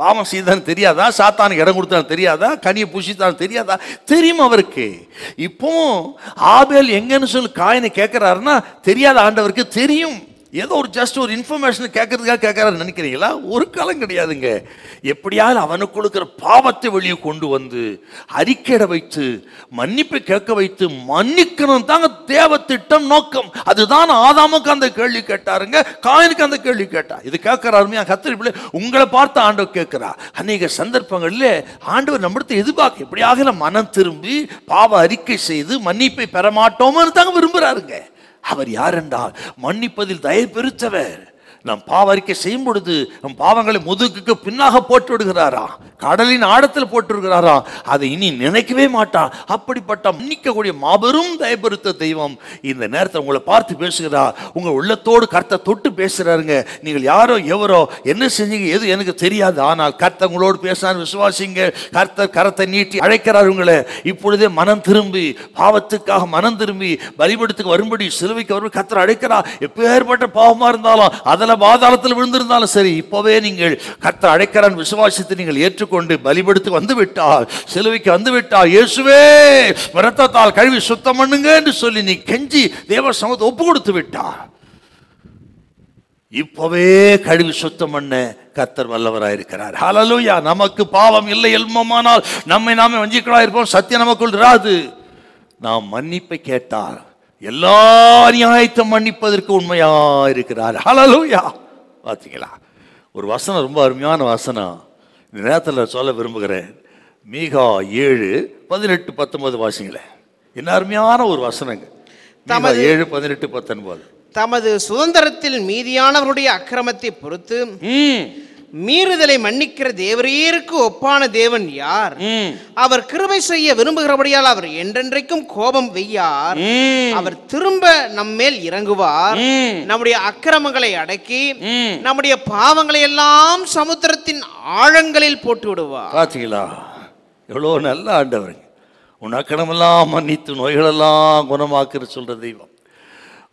பாவம் செய்தான் தெரியாதா சாத்தானுக்கு இடம் கொடுத்தான் தெரியாதா கனியை பூசித்தான் தெரியாதா தெரியும் அவருக்கு இப்போ ஆபேல் எங்கன்னு சொல்லி காயினை கேட்கிறாருன்னா தெரியாத ஆண்டவருக்கு தெரியும் ஏதோ ஒரு ஜஸ்ட் ஒரு இன்ஃபர்மேஷன் கேட்கறதுக்காக கேட்கறாரு நினைக்கிறீங்களா ஒரு காலம் கிடையாதுங்க எப்படியாவது அவனுக்கு கொடுக்குற பாவத்தை வெளியே கொண்டு வந்து அறிக்கையிட வைத்து மன்னிப்பை கேட்க வைத்து மன்னிக்கணும் தாங்க தேவ திட்டம் நோக்கம் அதுதான் ஆதாமுக்கு அந்த கேள்வி கேட்டாருங்க காயனுக்கு அந்த கேள்வி கேட்டா இது கேட்கறாருமே அருமையாக கத்திரி பிள்ளை உங்களை பார்த்து ஆண்டவர் கேட்கிறா அநேக சந்தர்ப்பங்களில் ஆண்டவர் நம்மிடத்தை எதிர்பார்க்க எப்படியாக மனம் திரும்பி பாவ அறிக்கை செய்து மன்னிப்பை பெற மாட்டோமோன்னு தாங்க விரும்புகிறாருங்க அவர் யார் என்றால் மன்னிப்பதில் தயப்பெருத்தவர் பெருத்தவர் நம் பாவ அறிக்கை செய்யும் பொழுது நம் பாவங்களை முதுகுக்கு பின்னாக போட்டு விடுகிறாரா கடலின் ஆடத்தில் போட்டு விடுகிறாரா அதை இனி நினைக்கவே மாட்டான் அப்படிப்பட்ட மன்னிக்கக்கூடிய மாபெரும் தயபுறுத்த தெய்வம் இந்த நேரத்தில் உங்களை பார்த்து பேசுகிறா உங்கள் உள்ளத்தோடு கர்த்த தொட்டு பேசுகிறாருங்க நீங்கள் யாரோ எவரோ என்ன செஞ்சீங்க எது எனக்கு தெரியாது ஆனால் கர்த்த உங்களோடு பேசினார் விசுவாசிங்க கர்த்தர் கரத்தை நீட்டி அழைக்கிறார் உங்களை இப்பொழுதே மனம் திரும்பி பாவத்துக்காக மனம் திரும்பி பலிபடத்துக்கு வரும்படி சிலுவைக்கு வரும்படி கர்த்தர் அழைக்கிறார் எப்பேற்பட்ட பாவமாக இருந்தாலும் அதில் பாதாளத்தில் விழுந்திருந்தாலும் சரி இப்போவே நீங்கள் கத்த அழைக்கிறான் விசுவாசத்தை நீங்கள் ஏற்றுக்கொண்டு பலிபடுத்து வந்து வந்துவிட்டால் சிலுவைக்கு விட்டால் இயேசுவே ரத்தத்தால் கழுவி சுத்தம் பண்ணுங்க என்று சொல்லி நீ கெஞ்சி தேவ சமத்தை ஒப்பு கொடுத்து விட்டா இப்போவே கழுவி சுத்தம் பண்ண கத்தர் வல்லவராயிருக்கிறார் ஹலலூயா நமக்கு பாவம் இல்லை எல்மமானால் நம்மை நாமே வஞ்சிக்கலா இருப்போம் சத்தியம் நமக்குள் இராது நாம் மன்னிப்பை கேட்டால் எல்லா நியாயத்தை மன்னிப்பதற்கு உண்மையா இருக்கிறார் ஹலலூயா பார்த்தீங்களா ஒரு வசனம் ரொம்ப அருமையான வசனம் இந்த நேரத்தில் சொல்ல விரும்புகிறேன் மீகா ஏழு பதினெட்டு பத்தொன்பது வாசிங்களேன் என்ன அருமையான ஒரு வசனங்க தமது ஏழு பதினெட்டு பத்தொன்பது தமது சுதந்திரத்தில் மீதியானவருடைய அக்கிரமத்தை பொறுத்து மீறுதலை மன்னிக்கிற தேவரீருக்கு ஒப்பான தேவன் யார் அவர் கிருபை செய்ய விரும்புகிறபடியால் அவர் என்றென்றைக்கும் கோபம் வெய்யார் அவர் திரும்ப நம்மேல் இறங்குவார் நம்முடைய அக்கிரமங்களை அடக்கி நம்முடைய பாவங்களை எல்லாம் சமுத்திரத்தின் ஆழங்களில் போட்டு விடுவார் பாத்தீங்களா எவ்வளோ நல்ல ஆண்டவர் உன் அக்கிரமெல்லாம் மன்னித்து நோய்களெல்லாம் குணமாக்குற சொல்ற தெய்வம்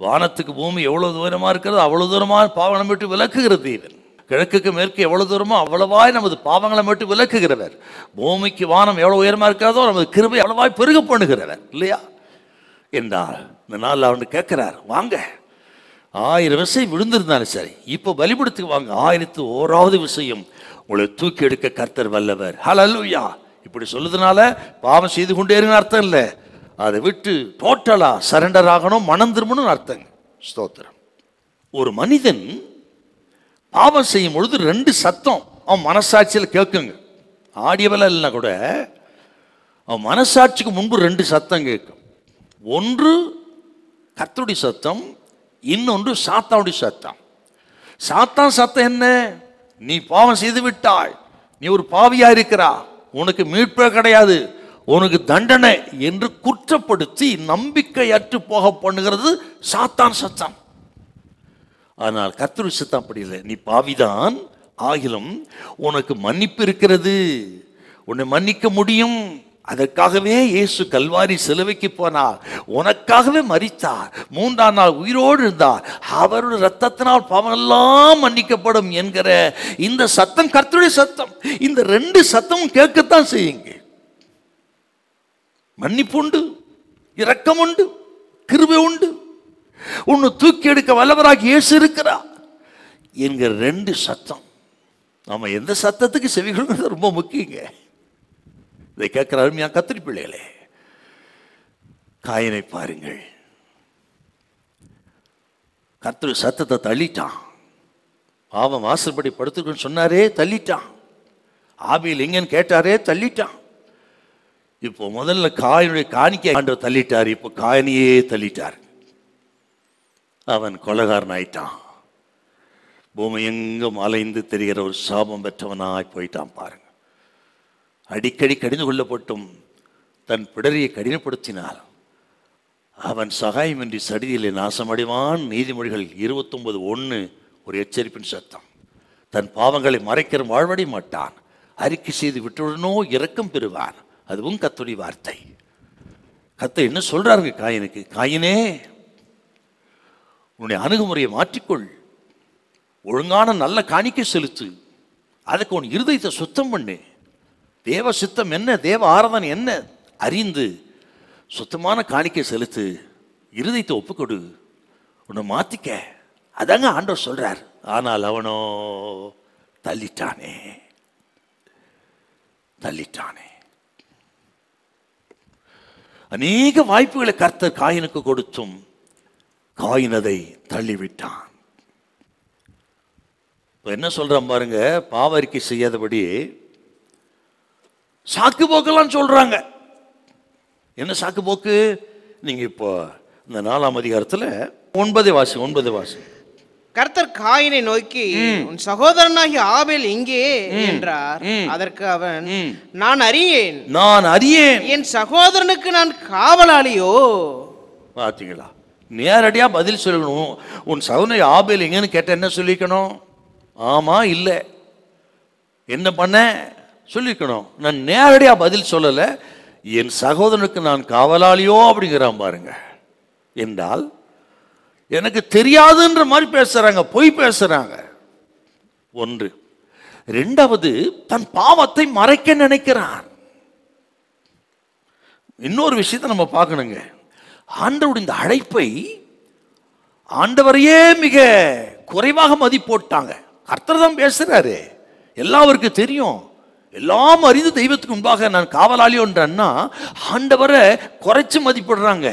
வானத்துக்கு பூமி எவ்வளவு தூரமா இருக்கிறது அவ்வளவு தூரமா பாவனம் விட்டு விளக்குகிற தெய்வன் கிழக்குக்கு மேற்கு எவ்வளோ தூரமோ அவ்வளவாய் நமது பாவங்களை மட்டும் விளக்குகிறவர் பூமிக்கு வானம் எவ்வளோ உயரமாக இருக்காதோ நமது கிருபை எவ்வளவாய் பெருக பண்ணுகிறவர் இல்லையா என்றால் இந்த நாள் அவன் கேட்கிறார் வாங்க ஆயிரம் விசை விழுந்திருந்தாலும் சரி இப்போ பலிபடுத்துக்கு வாங்க ஆயிரத்து ஓராவது விஷயம் உங்களை தூக்கி எடுக்க கர்த்தர் வல்லவர் ஹலல்லுயா இப்படி சொல்லுதுனால பாவம் செய்து கொண்டே அர்த்தம் இல்லை அதை விட்டு டோட்டலாக சரண்டர் ஆகணும் மனம் திரும்பணும்னு அர்த்தங்க ஸ்தோத்திரம் ஒரு மனிதன் பாவம் செய்யும் பொழுது ரெண்டு சத்தம் அவன் மனசாட்சியில் கேட்குங்க ஆடியவெல்லாம் இல்லைனா கூட அவன் மனசாட்சிக்கு முன்பு ரெண்டு சத்தம் கேட்கும் ஒன்று கத்தருடைய சத்தம் இன்னொன்று சாத்தாவுடைய சத்தம் சாத்தான் சத்தம் என்ன நீ பாவம் செய்து விட்டாய் நீ ஒரு பாவியா இருக்கிறா உனக்கு மீட்பே கிடையாது உனக்கு தண்டனை என்று குற்றப்படுத்தி அற்று போக பண்ணுகிறது சாத்தான் சத்தம் ஆனால் கர்த்தர் விஷயத்தை அப்படி இல்லை நீ பாவிதான் ஆகிலும் உனக்கு மன்னிப்பு இருக்கிறது உன்னை மன்னிக்க முடியும் அதற்காகவே இயேசு கல்வாரி சிலுவைக்கு போனார் உனக்காகவே மறித்தார் மூன்றாம் நாள் உயிரோடு இருந்தார் அவருடைய ரத்தத்தினால் பவனெல்லாம் மன்னிக்கப்படும் என்கிற இந்த சத்தம் கர்த்தருடைய சத்தம் இந்த ரெண்டு சத்தமும் கேட்கத்தான் செய்யுங்க மன்னிப்பு உண்டு இரக்கம் உண்டு கிருபை உண்டு உன்னை தூக்கி எடுக்க வல்லவராக இயேசு இருக்கிறா என்கிற ரெண்டு சத்தம் நம்ம எந்த சத்தத்துக்கு செவிகொள்கிறது ரொம்ப முக்கியங்க இதை கேட்குற அருமையா கத்திரி பிள்ளைகளே காயனை பாருங்கள் கர்த்தர் சத்தத்தை தள்ளிட்டான் பாவம் வாசற்படி படுத்துக்குன்னு சொன்னாரே தள்ளிட்டான் ஆபியில் எங்கன்னு கேட்டாரே தள்ளிட்டான் இப்போ முதல்ல காயனுடைய காணிக்கை ஆண்டவர் தள்ளிட்டார் இப்போ காயனையே தள்ளிட்டார் அவன் கொலகாரன் ஆயிட்டான் பூமி எங்கும் அலைந்து தெரிகிற ஒரு சாபம் பெற்றவனாய் போயிட்டான் பாருங்க அடிக்கடி கடிந்து கொள்ளப்பட்டும் தன் பிடரியை கடினப்படுத்தினார் அவன் சகாயமின்றி சடிதியிலே நாசமடைவான் நீதிமொழிகள் இருபத்தொன்பது ஒன்று ஒரு எச்சரிப்பின் சத்தம் தன் பாவங்களை மறைக்கிற வாழ்வடை மாட்டான் அறிக்கை செய்து விட்டுடனோ இரக்கம் பெறுவான் அதுவும் கத்துடைய வார்த்தை கத்தை என்ன சொல்கிறாருங்க காயினுக்கு காயினே உன்னுடைய அணுகுமுறையை மாற்றிக்கொள் ஒழுங்கான நல்ல காணிக்கை செலுத்து அதுக்கு உன் இருதயத்தை சுத்தம் பண்ணு தேவ சித்தம் என்ன தேவ ஆராதனை என்ன அறிந்து சுத்தமான காணிக்கை செலுத்து இருதயத்தை ஒப்புக்கொடு உன்னை மாற்றிக்க அதாங்க ஆண்டவர் சொல்கிறார் ஆனால் அவனோ தள்ளிட்டானே தள்ளிட்டானே அநேக வாய்ப்புகளை கர்த்தர் காயினுக்கு கொடுத்தும் காயினதை தள்ளிவிட்டான் என்ன சொல்கிறான் பாருங்க பாவ செய்யாதபடி சாக்கு போக்கெல்லாம் சொல்கிறாங்க என்ன சாக்கு போக்கு நீங்கள் இப்போ இந்த நாலாம் அதிகாரத்தில் ஒன்பது வாசி ஒன்பது வாசி கர்த்தர் காயினை நோக்கி உன் சகோதரனாகிய ஆவேல் இங்கே என்றார் அதற்கு அவன் நான் அறியேன் நான் அறியேன் என் சகோதரனுக்கு நான் காவலாளியோ பார்த்தீங்களா நேரடியாக பதில் சொல்லணும் உன் சகோதரி ஆபேல் எங்கேன்னு கேட்ட என்ன சொல்லிக்கணும் ஆமாம் இல்லை என்ன பண்ண சொல்லிக்கணும் நான் நேரடியாக பதில் சொல்லலை என் சகோதரனுக்கு நான் காவலாளியோ அப்படிங்கிறான் பாருங்க என்றால் எனக்கு தெரியாதுன்ற மாதிரி பேசுகிறாங்க பொய் பேசுகிறாங்க ஒன்று ரெண்டாவது தன் பாவத்தை மறைக்க நினைக்கிறான் இன்னொரு விஷயத்தை நம்ம பார்க்கணுங்க ஆண்டவருடைய இந்த அழைப்பை ஆண்டவரையே மிக குறைவாக மதிப்போட்டாங்க போட்டாங்க கர்த்தர் தான் பேசுகிறாரு எல்லாருக்கும் தெரியும் எல்லாம் அறிந்து தெய்வத்துக்கு முன்பாக நான் காவலாளியோன்றன்னா ஆண்டவரை குறைச்சி மதிப்பிடுறாங்க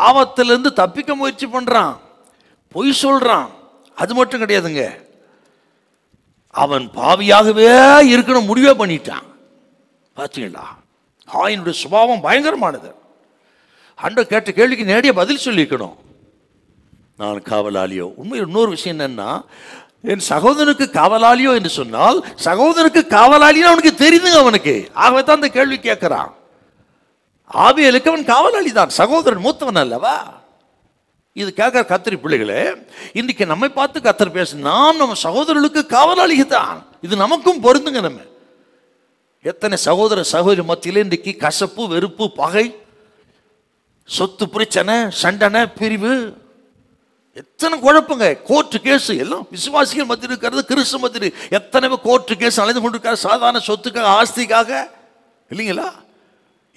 பாவத்திலிருந்து தப்பிக்க முயற்சி பண்ணுறான் பொய் சொல்கிறான் அது மட்டும் கிடையாதுங்க அவன் பாவியாகவே இருக்கணும் முடிவே பண்ணிட்டான் பார்த்தீங்களா ஆயினுடைய சுபாவம் பயங்கரமானது அன்றை கேட்ட கேள்விக்கு நேரடியாக பதில் சொல்லிக்கணும் நான் காவலாளியோ உண்மையில் இன்னொரு விஷயம் என்னன்னா என் சகோதரனுக்கு காவலாளியோ என்று சொன்னால் சகோதரனுக்கு காவலாளின்னு அவனுக்கு தெரியுதுங்க அவனுக்கு ஆகவே தான் அந்த கேள்வி கேட்குறான் ஆவியலுக்கு அவன் காவலாளி தான் சகோதரன் மூத்தவன் அல்லவா இது கேட்குற கத்திரி பிள்ளைகளே இன்றைக்கி நம்மை பார்த்து கத்திர பேச நாம் நம்ம சகோதரர்களுக்கு காவலாளி தான் இது நமக்கும் பொருந்துங்க நம்ம எத்தனை சகோதர சகோதரி மத்தியில் இன்றைக்கு கசப்பு வெறுப்பு பகை சொத்து பிரச்சனை சண்டனை பிரிவு எத்தனை குழப்பங்க கோர்ட்டு கேஸ் எல்லாம் விசுவாசிகள் மத்தியில் இருக்கிறது கிறிஸ்து மத்தியில் எத்தனை கோர்ட்டு கேஸ் அலைந்து கொண்டிருக்காரு சாதாரண சொத்துக்காக ஆஸ்திக்காக இல்லைங்களா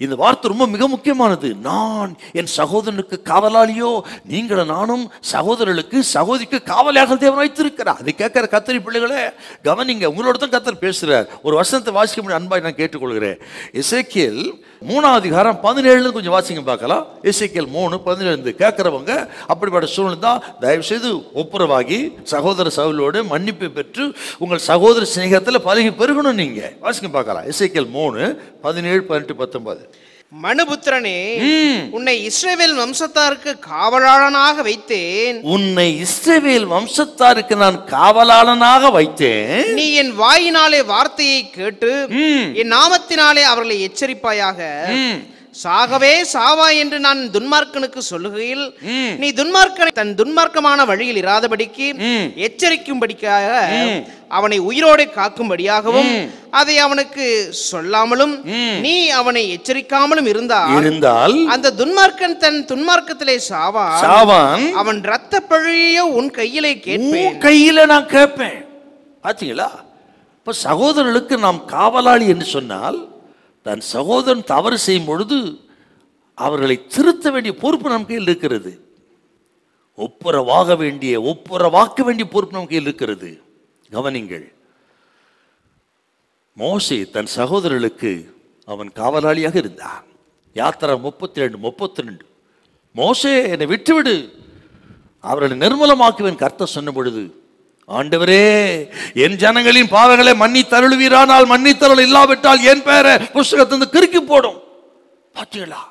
இந்த வார்த்தை ரொம்ப மிக முக்கியமானது நான் என் சகோதரனுக்கு காவலாளியோ நீங்கள நானும் சகோதரர்களுக்கு சகோதரிக்கு காவலாக தேவன் வைத்திருக்கிறார் அதை கேட்குற கத்திரி பிள்ளைகளே கவனிங்க உங்களோட தான் கத்தர் பேசுகிறார் ஒரு வசனத்தை வாசிக்க முடியும் அன்பாய் நான் கேட்டுக்கொள்கிறேன் இசைக்கியல் மூணாவது அதிகாரம் பதினேழுல கொஞ்சம் வாசிங்க பார்க்கலாம் இசைக்கியல் மூணு பதினேழு கேட்குறவங்க அப்படிப்பட்ட சூழ்நிலை தான் தயவுசெய்து ஒப்புரவாகி சகோதர சகோதரோடு மன்னிப்பு பெற்று உங்கள் சகோதர சிநேகத்தில் பழகி பெருகணும் நீங்கள் வாசிங்க பார்க்கலாம் இசைக்கியல் மூணு பதினேழு பதினெட்டு பத்தொன்பது மனுபுத்திரனே உன்னை இஸ்ரேவேல் வம்சத்தாருக்கு காவலாளனாக வைத்தேன் உன்னை இஸ்ரேவேல் வம்சத்தாருக்கு நான் காவலாளனாக வைத்தேன் நீ என் வாயினாலே வார்த்தையை கேட்டு என் நாமத்தினாலே அவர்களை எச்சரிப்பாயாக சாகவே சாவா என்று நான் துன்மார்க்கனுக்கு சொல்லுகையில் நீ துன்மார்க்கனை தன் துன்மார்க்கமான வழியில் இராதபடிக்கு எச்சரிக்கும்படிக்காக அவனை உயிரோடு காக்கும்படியாகவும் அதை அவனுக்கு சொல்லாமலும் நீ அவனை எச்சரிக்காமலும் இருந்தால் இருந்தால் அந்த துன்மார்க்கன் தன் துன்மார்க்கத்திலே சாவான் சாவான் அவன் இரத்த பழிய உன் கையிலே கேட்பேன் கையில நான் கேட்பேன் பாத்தீங்களா இப்ப சகோதரர்களுக்கு நாம் காவலாளி என்று சொன்னால் தன் சகோதரன் தவறு செய்யும் பொழுது அவர்களை திருத்த வேண்டிய பொறுப்பு நம் கையில் இருக்கிறது ஒப்புரவாக வேண்டிய ஒப்புரவாக்க வேண்டிய பொறுப்பு நம் கையில் இருக்கிறது கவனிங்கள் மோசி தன் சகோதரர்களுக்கு அவன் காவலாளியாக இருந்தான் யாத்திரை முப்பத்தி ரெண்டு முப்பத்தி ரெண்டு மோசே என்னை விட்டுவிடு அவர்களை நிர்மலமாக்குவேன் கர்த்த சொன்ன பொழுது ஆண்டவரே என் ஜனங்களின் பாவங்களை மன்னித்தருள்வீரானால் மன்னித்தருள் இல்லாவிட்டால் என் பெயரை புஸ்தகத்திலிருந்து கிறுக்கி போடும் பார்த்தீங்களா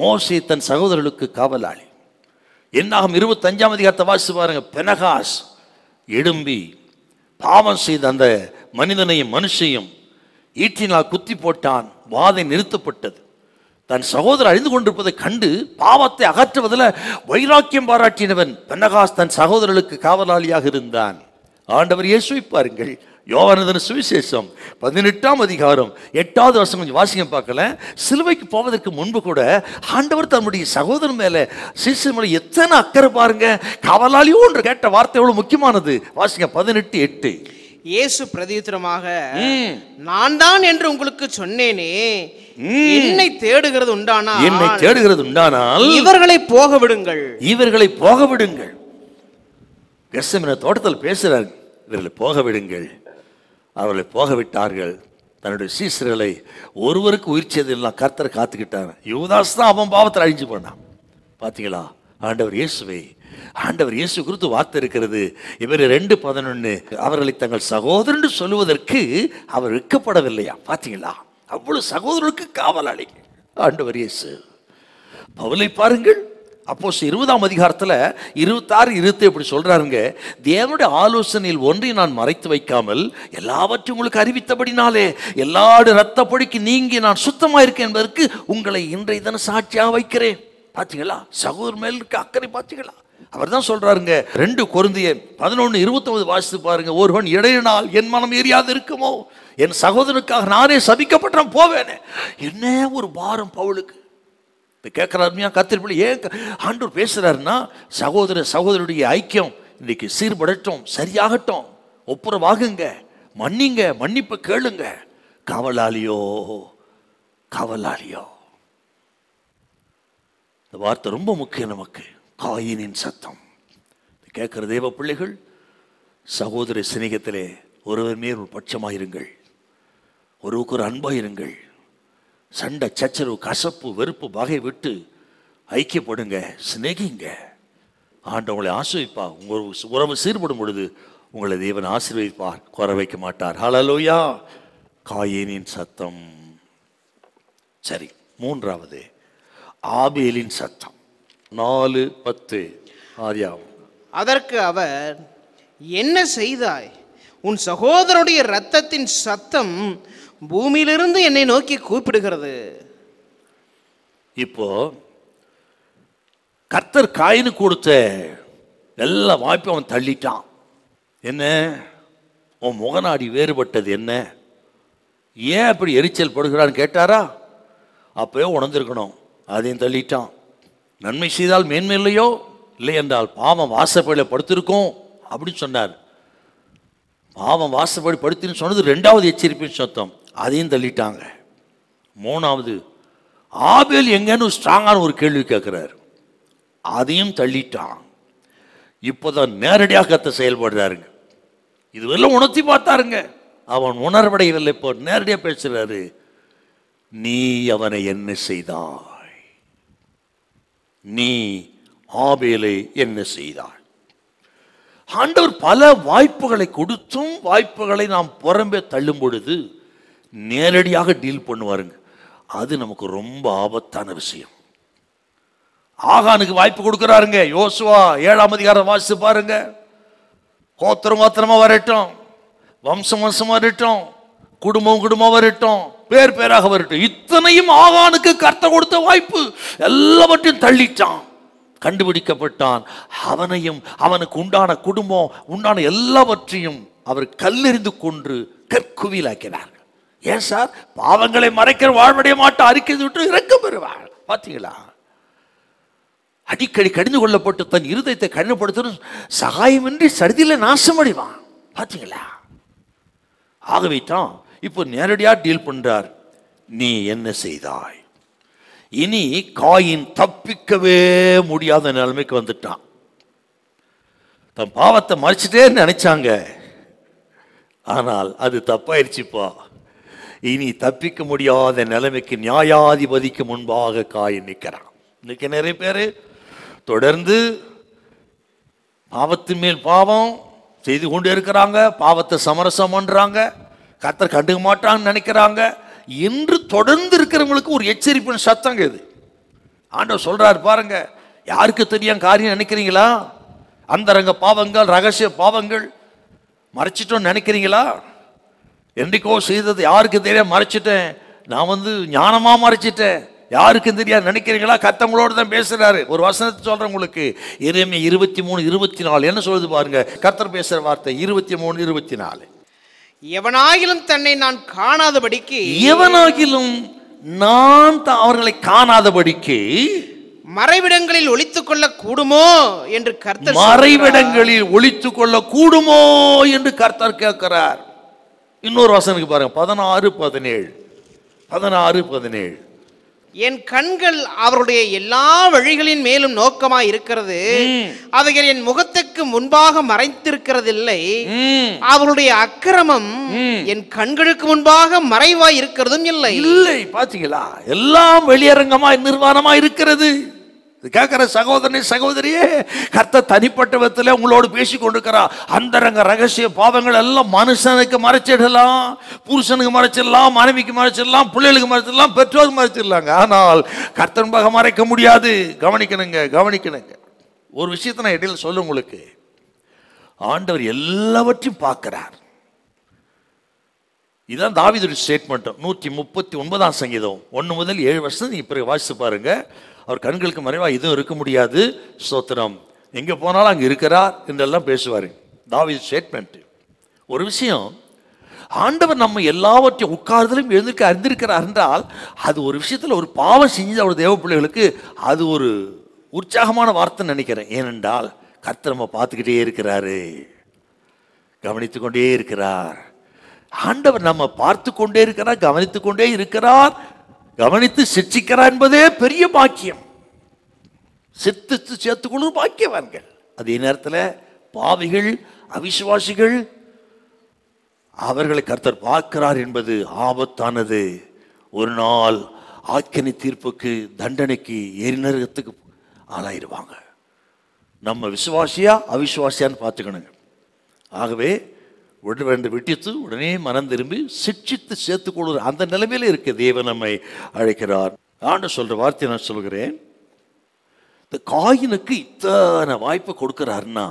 மோசி தன் சகோதரர்களுக்கு காவலாளி என்னாகும் இருபத்தஞ்சாம் அதிகாரத்தை வாசி பாருங்க பெனகாஸ் எழும்பி பாவம் செய்த அந்த மனிதனையும் மனுஷையும் ஈட்டினால் குத்தி போட்டான் வாதை நிறுத்தப்பட்டது தன் சகோதரர் அழிந்து கொண்டிருப்பதை கண்டு பாவத்தை அகற்றுவதில் வைராக்கியம் பாராட்டினவன் பென்னகாஸ் தன் சகோதரர்களுக்கு காவலாளியாக இருந்தான் ஆண்டவர் இயேசுவை பாருங்கள் யோவானதன சுவிசேஷம் பதினெட்டாம் அதிகாரம் எட்டாவது வருஷம் கொஞ்சம் வாசிக்க பார்க்கல சிலுவைக்கு போவதற்கு முன்பு கூட ஆண்டவர் தன்னுடைய சகோதரன் மேலே சிசு எத்தனை அக்கறை பாருங்க கவலாளியோன்ற கேட்ட வார்த்தை எவ்வளோ முக்கியமானது வாசிங்க பதினெட்டு எட்டு இயேசு பிரதித்திரமாக நான் தான் என்று உங்களுக்கு சொன்னேனே என்னை தேடுகிறது உண்டானா என்னை தேடுகிறது உண்டானால் இவர்களை போக விடுங்கள் இவர்களை போக விடுங்கள் கெசமின தோட்டத்தில் பேசுகிறார் இவர்களை போக விடுங்கள் அவர்களை போக விட்டார்கள் தன்னுடைய சீசர்களை ஒருவருக்கு உயிர்ச்சியது எல்லாம் கர்த்தர் காத்துக்கிட்டார் யுவதாஸ் தான் அவன் பாவத்தில் அழிஞ்சு போனான் பார்த்தீங்களா ஆண்டவர் இயேசுவை ஆண்டவர் இயேசு குறித்து வார்த்தை இருக்கிறது இவர் ரெண்டு பதினொன்று அவர்களை தங்கள் சகோதரன் சொல்லுவதற்கு அவர் விற்கப்படவில்லையா பார்த்தீங்களா அவ்வளோ சகோதரருக்கு காவலாளி ஆண்டவர் இயேசு பவுலை பாருங்கள் அப்போ இருபதாம் அதிகாரத்தில் இருபத்தாறு இருபத்தி இப்படி சொல்கிறாருங்க தேவனுடைய ஆலோசனையில் ஒன்றை நான் மறைத்து வைக்காமல் எல்லாவற்றையும் உங்களுக்கு அறிவித்தபடினாலே எல்லாடு ரத்தப்படிக்கு நீங்கி நான் சுத்தமாக இருக்கேன் என்பதற்கு உங்களை இன்றைய தினம் சாட்சியாக வைக்கிறேன் பார்த்தீங்களா சகோதரர் மேல் இருக்க அக்கறை பார்த்தீங்களா அவர் தான் சொல்றாருங்க ரெண்டு குருந்தைய பதினொன்று இருபத்தொன்பது வாசித்து பாருங்க ஒருவன் இடையினால் என் மனம் எரியாது இருக்குமோ என் சகோதரனுக்காக நானே சபிக்கப்பட்ட போவேனே என்ன ஒரு பாரம் பவுலுக்கு இப்போ கேட்குற அருமையாக கத்திரிப்பள்ளி ஏன் ஆண்டவர் பேசுகிறாருன்னா சகோதர சகோதரருடைய ஐக்கியம் இன்னைக்கு சீர்படட்டும் சரியாகட்டும் ஒப்புரவாகுங்க மன்னிங்க மன்னிப்பு கேளுங்க கவலாளியோ கவலாளியோ இந்த வார்த்தை ரொம்ப முக்கியம் நமக்கு காயினின் சத்தம் கேட்குற தெய்வ பிள்ளைகள் சகோதர சிநேகத்திலே ஒருவர் மேல் ஒரு பட்சமாக இருங்கள் ஒருவருக்கு ஒரு அன்பாயிருங்கள் சண்டை சச்சரவு கசப்பு வெறுப்பு வகை விட்டு ஐக்கியப்படுங்க சிநேகிங்க ஆண்டவங்களை ஆசிரியப்பா உங்கள் உறவு சீர்படும் பொழுது உங்களை தேவன் ஆசீர்வதிப்பார் குற வைக்க மாட்டார் ஹலலோயா காயினின் சத்தம் சரி மூன்றாவது ஆபேலின் சத்தம் நாலு பத்து ஆரியாவும் அதற்கு அவர் என்ன செய்தாய் உன் சகோதரனுடைய ரத்தத்தின் சத்தம் பூமியிலிருந்து என்னை நோக்கி கூப்பிடுகிறது இப்போ கர்த்தர் காயினு கொடுத்த எல்லா வாய்ப்பும் அவன் தள்ளிட்டான் என்ன உன் முகநாடி வேறுபட்டது என்ன ஏன் அப்படி எரிச்சல் படுகிறான்னு கேட்டாரா அப்பயோ உணர்ந்திருக்கணும் அதையும் தள்ளிட்டான் நன்மை செய்தால் மேன்மை இல்லையோ இல்லை என்றால் பாவம் வாசப்படியில் படுத்திருக்கோம் அப்படின்னு சொன்னார் பாவம் வாசப்படி படுத்தின்னு சொன்னது ரெண்டாவது எச்சரிப்பின் சத்தம் அதையும் தள்ளிட்டாங்க மூணாவது ஆபேல் எங்கன்னு ஸ்ட்ராங்கான ஒரு கேள்வி கேட்குறாரு அதையும் தள்ளிட்டான் இப்போதான் நேரடியாக கத்த செயல்படுறாருங்க இதுவெல்லாம் உணர்த்தி பார்த்தாருங்க அவன் உணர்வடையவில்லை இப்போ நேரடியாக பேசுகிறாரு நீ அவனை என்ன செய்தான் நீ ஆபேலை என்ன செய்தாள் ஆண்டவர் பல வாய்ப்புகளை கொடுத்தும் வாய்ப்புகளை நாம் புறம்பே தள்ளும் பொழுது நேரடியாக டீல் பண்ணுவாருங்க அது நமக்கு ரொம்ப ஆபத்தான விஷயம் ஆகானுக்கு வாய்ப்பு கொடுக்குறாருங்க யோசுவா ஏழாம் அதிகாரம் வாசித்து பாருங்க கோத்திரம் கோத்திரமா வரட்டும் வம்சம் வம்சமாக வரட்டும் குடும்பம் குடும்பம் வரட்டும் பேர் பேராக வரட்டும் இத்தனையும் ஆகானுக்கு கர்த்த கொடுத்த வாய்ப்பு எல்லாவற்றையும் தள்ளிச்சான் கண்டுபிடிக்கப்பட்டான் அவனையும் அவனுக்கு உண்டான குடும்பம் உண்டான எல்லாவற்றையும் அவர் கல்லெறிந்து கொன்று கற்குவியலாக்கினார்கள் ஏன் சார் பாவங்களை மறைக்கிற வாழ்வடைய மாட்ட அறிக்கை விட்டு இறக்கம் பெறுவாள் பார்த்தீங்களா அடிக்கடி கடிந்து கொள்ளப்பட்டு தன் இருதயத்தை கடினப்படுத்தணும் சகாயமின்றி சரிதியில் நாசம் அடைவான் பார்த்தீங்களா ஆகவே தான் இப்போ நேரடியாக டீல் பண்ணுறார் நீ என்ன செய்தாய் இனி காயின் தப்பிக்கவே முடியாத நிலைமைக்கு வந்துட்டான் தன் பாவத்தை மறைச்சிட்டே நினைச்சாங்க ஆனால் அது தப்பாயிருச்சுப்பா இனி தப்பிக்க முடியாத நிலைமைக்கு நியாயாதிபதிக்கு முன்பாக காய் நிற்கிறான் இன்னைக்கு நிறைய பேர் தொடர்ந்து பாவத்தின் மேல் பாவம் செய்து கொண்டு இருக்கிறாங்க பாவத்தை சமரசம் பண்ணுறாங்க கத்தர் கண்டுக்க மாட்டான்னு நினைக்கிறாங்க இன்று தொடர்ந்து இருக்கிறவங்களுக்கு ஒரு எச்சரிப்பின் சத்தங்க இது ஆண்டவர் சொல்கிறார் பாருங்க யாருக்கு தெரியும் காரியம் நினைக்கிறீங்களா அந்தரங்க பாவங்கள் ரகசிய பாவங்கள் மறைச்சிட்டோம்னு நினைக்கிறீங்களா என்றைக்கோ செய்தது யாருக்கு தெரியாம மறைச்சிட்டேன் நான் வந்து ஞானமாக மறைச்சிட்டேன் யாருக்கும் தெரியாது நினைக்கிறீங்களா கர்த்தவங்களோடு தான் பேசுகிறாரு ஒரு வசனத்தை சொல்கிறேன் உங்களுக்கு இறைமை இருபத்தி மூணு இருபத்தி நாலு என்ன சொல்லுது பாருங்க கர்த்தர் பேசுகிற வார்த்தை இருபத்தி மூணு இருபத்தி நாலு எவனாகிலும் தன்னை நான் காணாதபடிக்கு எவனாகிலும் நான் அவர்களை காணாதபடிக்கு மறைவிடங்களில் ஒழித்துக் கொள்ள கூடுமோ என்று கர்த்தர் மறைவிடங்களில் ஒழித்துக் கொள்ள கூடுமோ என்று கர்த்தர் கேட்கிறார் இன்னொரு வசனுக்கு பாருங்க பதினாறு பதினேழு பதினாறு பதினேழு என் கண்கள் அவருடைய எல்லா வழிகளின் மேலும் நோக்கமாய் இருக்கிறது அவைகள் என் முகத்துக்கு முன்பாக மறைத்திருக்கிறதில்லை அவருடைய அக்கிரமம் என் கண்களுக்கு முன்பாக மறைவாய் இருக்கிறதும் இல்லை இல்லை பாத்தீங்களா எல்லாம் வெளியரங்கமாய் நிர்வாணமா இருக்கிறது கேட்குற சகோதரனே சகோதரியே கர்த்த தனிப்பட்ட விதத்தில் உங்களோடு பேசி கொண்டிருக்கிறார் அந்தரங்க ரகசிய பாவங்கள் எல்லாம் மனுஷனுக்கு மறைச்சிடலாம் புருஷனுக்கு மறைச்சிடலாம் மனைவிக்கு மறைச்சிடலாம் பிள்ளைகளுக்கு மறைச்சிடலாம் பெற்றோருக்கு மறைச்சிடலாங்க ஆனால் கர்த்தன்பாக மறைக்க முடியாது கவனிக்கணுங்க கவனிக்கணுங்க ஒரு விஷயத்தை நான் இடையில் சொல்லு உங்களுக்கு ஆண்டவர் எல்லாவற்றையும் பார்க்கிறார் இதுதான் தாவிதோட ஸ்டேட்மெண்ட் நூற்றி முப்பத்தி ஒன்பதாம் சங்கீதம் ஒன்று முதல் ஏழு வருஷம் நீங்கள் பிறகு வாசித்து பாருங்கள் அவர் கண்களுக்கு மறைவாக இதுவும் இருக்க முடியாது சோத்திரம் எங்கே போனாலும் அங்கே இருக்கிறார் என்றெல்லாம் பேசுவார் தாவித ஸ்டேட்மெண்ட் ஒரு விஷயம் ஆண்டவர் நம்ம எல்லாவற்றையும் உட்கார்தலும் எழுந்திருக்க அறிந்திருக்கிறார் என்றால் அது ஒரு விஷயத்தில் ஒரு பாவம் செஞ்சு அவர் தேவ பிள்ளைகளுக்கு அது ஒரு உற்சாகமான வார்த்தை நினைக்கிறேன் ஏனென்றால் கர்த்தர் நம்ம பார்த்துக்கிட்டே இருக்கிறாரு கவனித்து கொண்டே இருக்கிறார் ஆண்டவர் நம்ம பார்த்து கொண்டே இருக்கிறார் கவனித்து கொண்டே இருக்கிறார் கவனித்து சிச்சிக்கிறார் என்பதே பெரிய பாக்கியம் சித்தித்து சேர்த்துக்கொள்ள பாக்கியவான்கள் அதே நேரத்தில் பாவிகள் அவிசுவாசிகள் அவர்களை கர்த்தர் பார்க்கிறார் என்பது ஆபத்தானது ஒரு நாள் ஆக்கினை தீர்ப்புக்கு தண்டனைக்கு எரிநரகத்துக்கு ஆளாயிருவாங்க நம்ம விசுவாசியா அவிசுவாசியான்னு பார்த்துக்கணுங்க ஆகவே உடனே விட்டித்து உடனே மனம் திரும்பி சிக்ஷித்து கொள்வது அந்த நிலைமையில் இருக்க தேவன் நம்மை அழைக்கிறார் ஆண்டு சொல்கிற வார்த்தையை நான் சொல்கிறேன் இந்த காயினுக்கு இத்தனை வாய்ப்பு கொடுக்கிறாருன்னா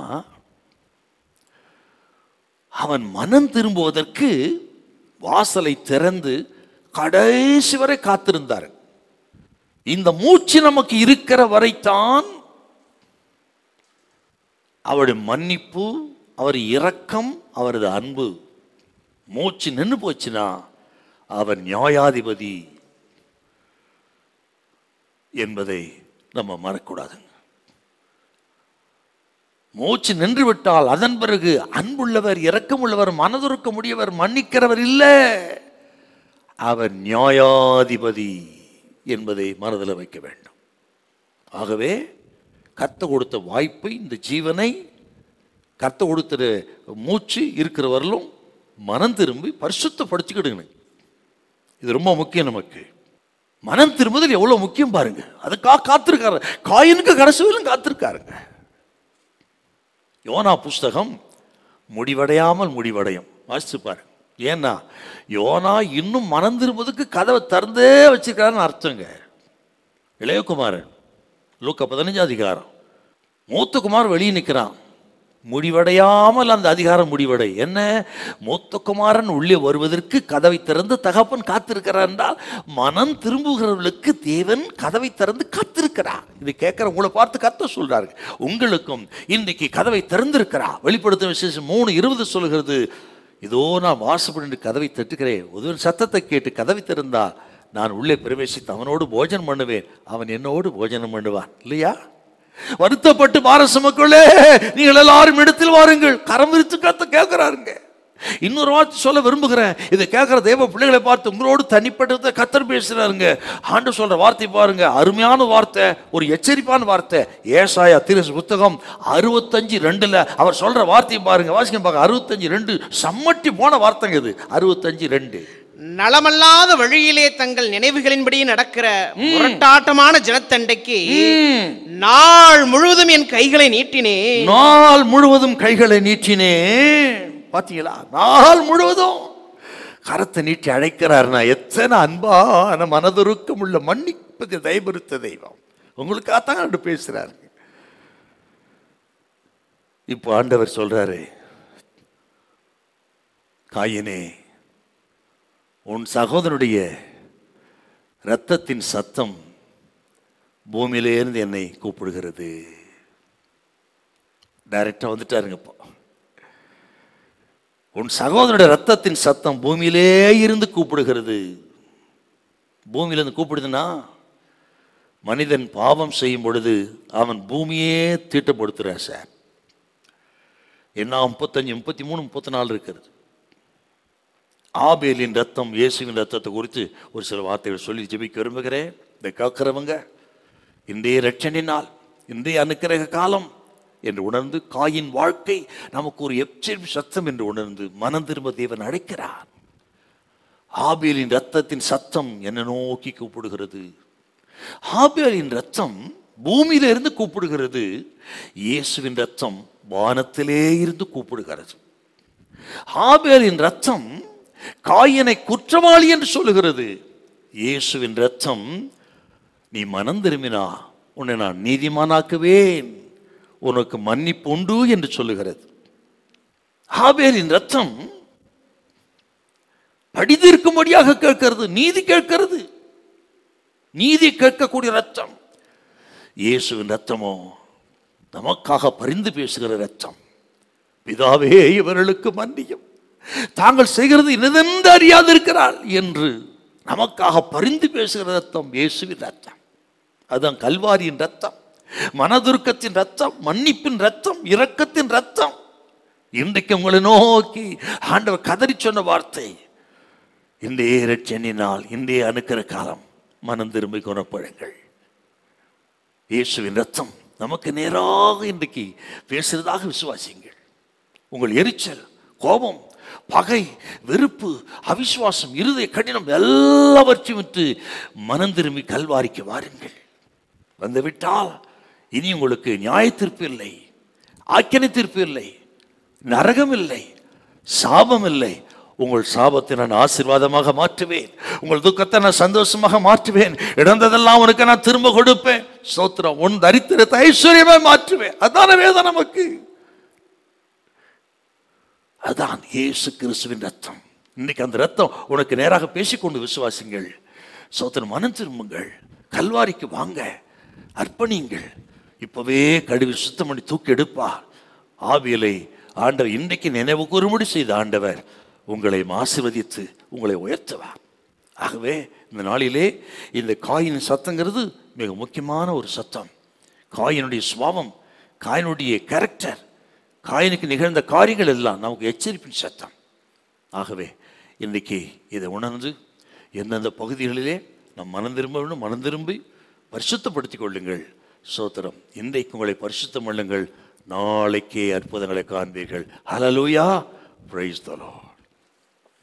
அவன் மனம் திரும்புவதற்கு வாசலை திறந்து கடைசி வரை காத்திருந்தார் இந்த மூச்சு நமக்கு இருக்கிற வரைத்தான் அவருடைய மன்னிப்பு அவர் இரக்கம் அவரது அன்பு மூச்சு நின்று போச்சுன்னா அவர் நியாயாதிபதி என்பதை நம்ம மறக்கூடாதுங்க மூச்சு நின்று விட்டால் அதன் பிறகு அன்புள்ளவர் இரக்கமுள்ளவர் மனதுருக்க முடியவர் மன்னிக்கிறவர் இல்லை அவர் நியாயாதிபதி என்பதை மனதில் வைக்க வேண்டும் ஆகவே கத்த கொடுத்த வாய்ப்பை இந்த ஜீவனை கத்த கொடுத்துரு மூச்சு இருக்கிற வரலும் மனம் திரும்பி பரிசுத்தப்படுத்திக்கிடுங்க இது ரொம்ப முக்கியம் நமக்கு மனம் திரும்புதல் எவ்வளோ முக்கியம் பாருங்க அதுக்காக காத்திருக்காரு காயினுக்கு கடைசியிலும் காத்திருக்காருங்க யோனா புஸ்தகம் முடிவடையாமல் முடிவடையும் வாசிச்சு பாருங்க ஏன்னா யோனா இன்னும் மனம் திரும்புவதுக்கு கதவை திறந்தே வச்சிருக்காருன்னு அர்த்தங்க இளையகுமார் லூக்க பதினஞ்சு அதிகாரம் மூத்த குமார் வெளியே நிற்கிறான் முடிவடையாமல் அந்த அதிகாரம் முடிவடை என்ன மூத்த குமாரன் உள்ளே வருவதற்கு கதவை திறந்து தகப்பன் காத்திருக்கிறார் என்றால் மனம் திரும்புகிறவர்களுக்கு தேவன் கதவை திறந்து காத்திருக்கிறார் இதை கேட்கிற உங்களை பார்த்து கத்த சொல்றாரு உங்களுக்கும் இன்னைக்கு கதவை திறந்திருக்கிறார் வெளிப்படுத்தும் விசேஷம் மூணு இருபது சொல்கிறது இதோ நான் வாசப்பட்டு கதவை தட்டுக்கிறேன் ஒரு சத்தத்தை கேட்டு கதவை திறந்தா நான் உள்ளே பிரவேசித்து அவனோடு போஜனம் பண்ணுவேன் அவன் என்னோடு போஜனம் பண்ணுவான் இல்லையா வருத்தப்பட்டு பார நீங்கள் எல்லாரும் இடத்தில் வாருங்கள் கரம் விரித்து காத்து கேட்கிறாருங்க இன்னொரு வார்த்தை சொல்ல விரும்புகிறேன் இதை கேட்குற தேவ பிள்ளைகளை பார்த்து உங்களோடு தனிப்பட்டதை கத்தர் பேசுகிறாருங்க ஆண்டு சொல்கிற வார்த்தை பாருங்க அருமையான வார்த்தை ஒரு எச்சரிப்பான வார்த்தை ஏசாயா திரு புத்தகம் அறுபத்தஞ்சு ரெண்டில் அவர் சொல்கிற வார்த்தையை பாருங்க வாசிக்க பார்க்க அறுபத்தஞ்சு ரெண்டு சம்மட்டி போன வார்த்தைங்க இது அறுபத்தஞ்சு ரெண்டு நலமல்லாத வழியிலே தங்கள் நினைவுகளின்படி நடக்கிற முரட்டாட்டமான ஜனத்தண்டைக்கு நாள் முழுவதும் என் கைகளை நீட்டினே நாள் முழுவதும் கைகளை நீட்டினே பாத்தீங்களா நாள் முழுவதும் கரத்தை நீட்டி அழைக்கிறார்னா எத்தனை அன்பான மனதுருக்கம் உள்ள மன்னிப்பது தயபுறுத்த தெய்வம் உங்களுக்காகத்தான் அவர் பேசுகிறாரு இப்போ ஆண்டவர் சொல்றாரு காயினே உன் சகோதரனுடைய இரத்தத்தின் சத்தம் பூமியிலேருந்து என்னை கூப்பிடுகிறது டைரக்டாக வந்துட்டாருங்கப்பா உன் சகோதரனுடைய ரத்தத்தின் சத்தம் பூமியிலே இருந்து கூப்பிடுகிறது பூமியிலேருந்து கூப்பிடுதுன்னா மனிதன் பாவம் செய்யும் பொழுது அவன் பூமியே தீட்டப்படுத்துகிறான் சார் என்ன முப்பத்தஞ்சு முப்பத்தி மூணு முப்பத்தி நாலு இருக்கிறது ஆபேலின் ரத்தம் இயேசுவின் ரத்தத்தை குறித்து ஒரு சில வார்த்தைகள் சொல்லி ஜெபிக்க விரும்புகிறேன் இதை கேட்கிறவங்க இன்றைய ரட்சனினால் இன்றைய அனுக்கிரக காலம் என்று உணர்ந்து காயின் வாழ்க்கை நமக்கு ஒரு எப்சிம் சத்தம் என்று உணர்ந்து மனம் திரும்ப தேவன் அழைக்கிறார் ஆபேலின் ரத்தத்தின் சத்தம் என்ன நோக்கி கூப்பிடுகிறது ஆபேலின் ரத்தம் பூமியிலிருந்து கூப்பிடுகிறது இயேசுவின் ரத்தம் வானத்திலே இருந்து கூப்பிடுகிறது ஆபேலின் ரத்தம் காயனை குற்றவாளி என்று சொல்லுகிறது இயேசுவின் ரத்தம் நீ மனம் திரும்பினா உன்னை நான் நீதிமானாக்குவேன் உனக்கு மன்னிப்பு உண்டு என்று சொல்லுகிறது ஹாபேலின் ரத்தம் படித்திருக்கும்படியாக கேட்கிறது நீதி கேட்கிறது நீதி கேட்கக்கூடிய ரத்தம் இயேசுவின் ரத்தமோ நமக்காக பரிந்து பேசுகிற ரத்தம் பிதாவே இவர்களுக்கு மன்னியும் தாங்கள் செய்கிறது என்னதென்று அறியாது இருக்கிறாள் என்று நமக்காக பரிந்து பேசுகிற ரத்தம் இயேசுவின் ரத்தம் அதுதான் கல்வாரியின் ரத்தம் மனதுருக்கத்தின் ரத்தம் மன்னிப்பின் ரத்தம் இரக்கத்தின் ரத்தம் இன்றைக்கு உங்களை நோக்கி ஆண்டவர் கதறி சொன்ன வார்த்தை இன்றைய இரட்சணினால் இன்றைய அணுக்கிற காலம் மனம் திரும்பி குணப்பழங்கள் இயேசுவின் ரத்தம் நமக்கு நேராக இன்றைக்கு பேசுறதாக விசுவாசிங்கள் உங்கள் எரிச்சல் கோபம் பகை வெறுப்பு அவிசுவாசம் இருதய கடினம் எல்லாவற்றையும் விட்டு மனம் திரும்பி கல்வாரிக்கு வாருங்கள் வந்துவிட்டால் இனி உங்களுக்கு நியாயத்திற்பு இல்லை ஆக்கினை தீர்ப்பு இல்லை நரகம் இல்லை சாபம் இல்லை உங்கள் சாபத்தை நான் ஆசீர்வாதமாக மாற்றுவேன் உங்கள் துக்கத்தை நான் சந்தோஷமாக மாற்றுவேன் இழந்ததெல்லாம் உனக்கு நான் திரும்ப கொடுப்பேன் சோத்திரம் உன் தரித்திரத்தை ஐஸ்வர்யமாக மாற்றுவேன் அதான வேதம் நமக்கு அதுதான் இயேசு கிறிஸ்துவின் ரத்தம் இன்னைக்கு அந்த ரத்தம் உனக்கு நேராக பேசிக்கொண்டு விசுவாசிங்கள் சோத்தன் மனம் திரும்புங்கள் கல்வாரிக்கு வாங்க அர்ப்பணியுங்கள் இப்போவே கழுவி சுத்தம் பண்ணி தூக்கி எடுப்பா ஆவியலை ஆண்டவர் இன்னைக்கு நினைவு கூறும்படி செய்த ஆண்டவர் உங்களை ஆசிர்வதித்து உங்களை உயர்த்துவார் ஆகவே இந்த நாளிலே இந்த காயின் சத்தங்கிறது மிக முக்கியமான ஒரு சத்தம் காயினுடைய சுவாவம் காயினுடைய கேரக்டர் காயனுக்கு நிகழ்ந்த காரியங்கள் எல்லாம் நமக்கு எச்சரிப்பின் சத்தம் ஆகவே இன்றைக்கு இதை உணர்ந்து எந்தெந்த பகுதிகளிலே நம் மனம் திரும்ப மனம் திரும்பி பரிசுத்தப்படுத்திக் கொள்ளுங்கள் சோத்திரம் இன்றைக்கு உங்களை பரிசுத்தம் பண்ணுங்கள் நாளைக்கே அற்புதங்களை காண்பீர்கள் ஹலலூயா பிரைஸ் தலோ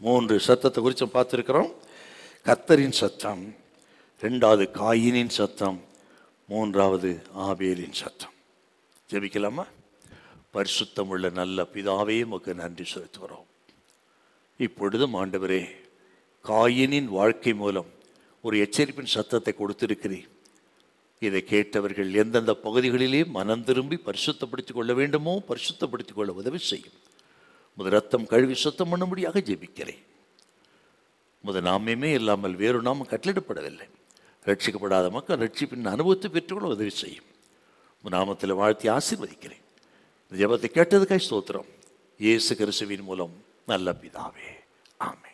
மூன்று சத்தத்தை குறித்து பார்த்துருக்கிறோம் கத்தரின் சத்தம் ரெண்டாவது காயினின் சத்தம் மூன்றாவது ஆபேலின் சத்தம் ஜெபிக்கலாமா பரிசுத்தமுள்ள நல்ல பிதாவே உமக்கு நன்றி செலுத்துகிறோம் இப்பொழுதும் ஆண்டவரே காயினின் வாழ்க்கை மூலம் ஒரு எச்சரிப்பின் சத்தத்தை கொடுத்திருக்கிறேன் இதை கேட்டவர்கள் எந்தெந்த பகுதிகளிலே மனம் திரும்பி பரிசுத்தப்படுத்திக் கொள்ள வேண்டுமோ பரிசுத்தப்படுத்திக் கொள்ள உதவி செய்யும் முத ரத்தம் கழுவி சுத்தம் பண்ணும்படியாக ஜெபிக்கிறேன் முத நாமையுமே இல்லாமல் வேறு நாம கட்டளிடப்படவில்லை ரட்சிக்கப்படாத மக்கள் ரட்சிப்பின் அனுபவத்தை பெற்றுக்கொள்ள உதவி செய்யும் நாமத்தில் வாழ்த்தி ஆசீர்வதிக்கிறேன் ജപത്തെ കേട്ടത് സ്തോത്രം യേശു ക്രിസുവിൻ മൂലം നല്ല പിതാവേ ആമേ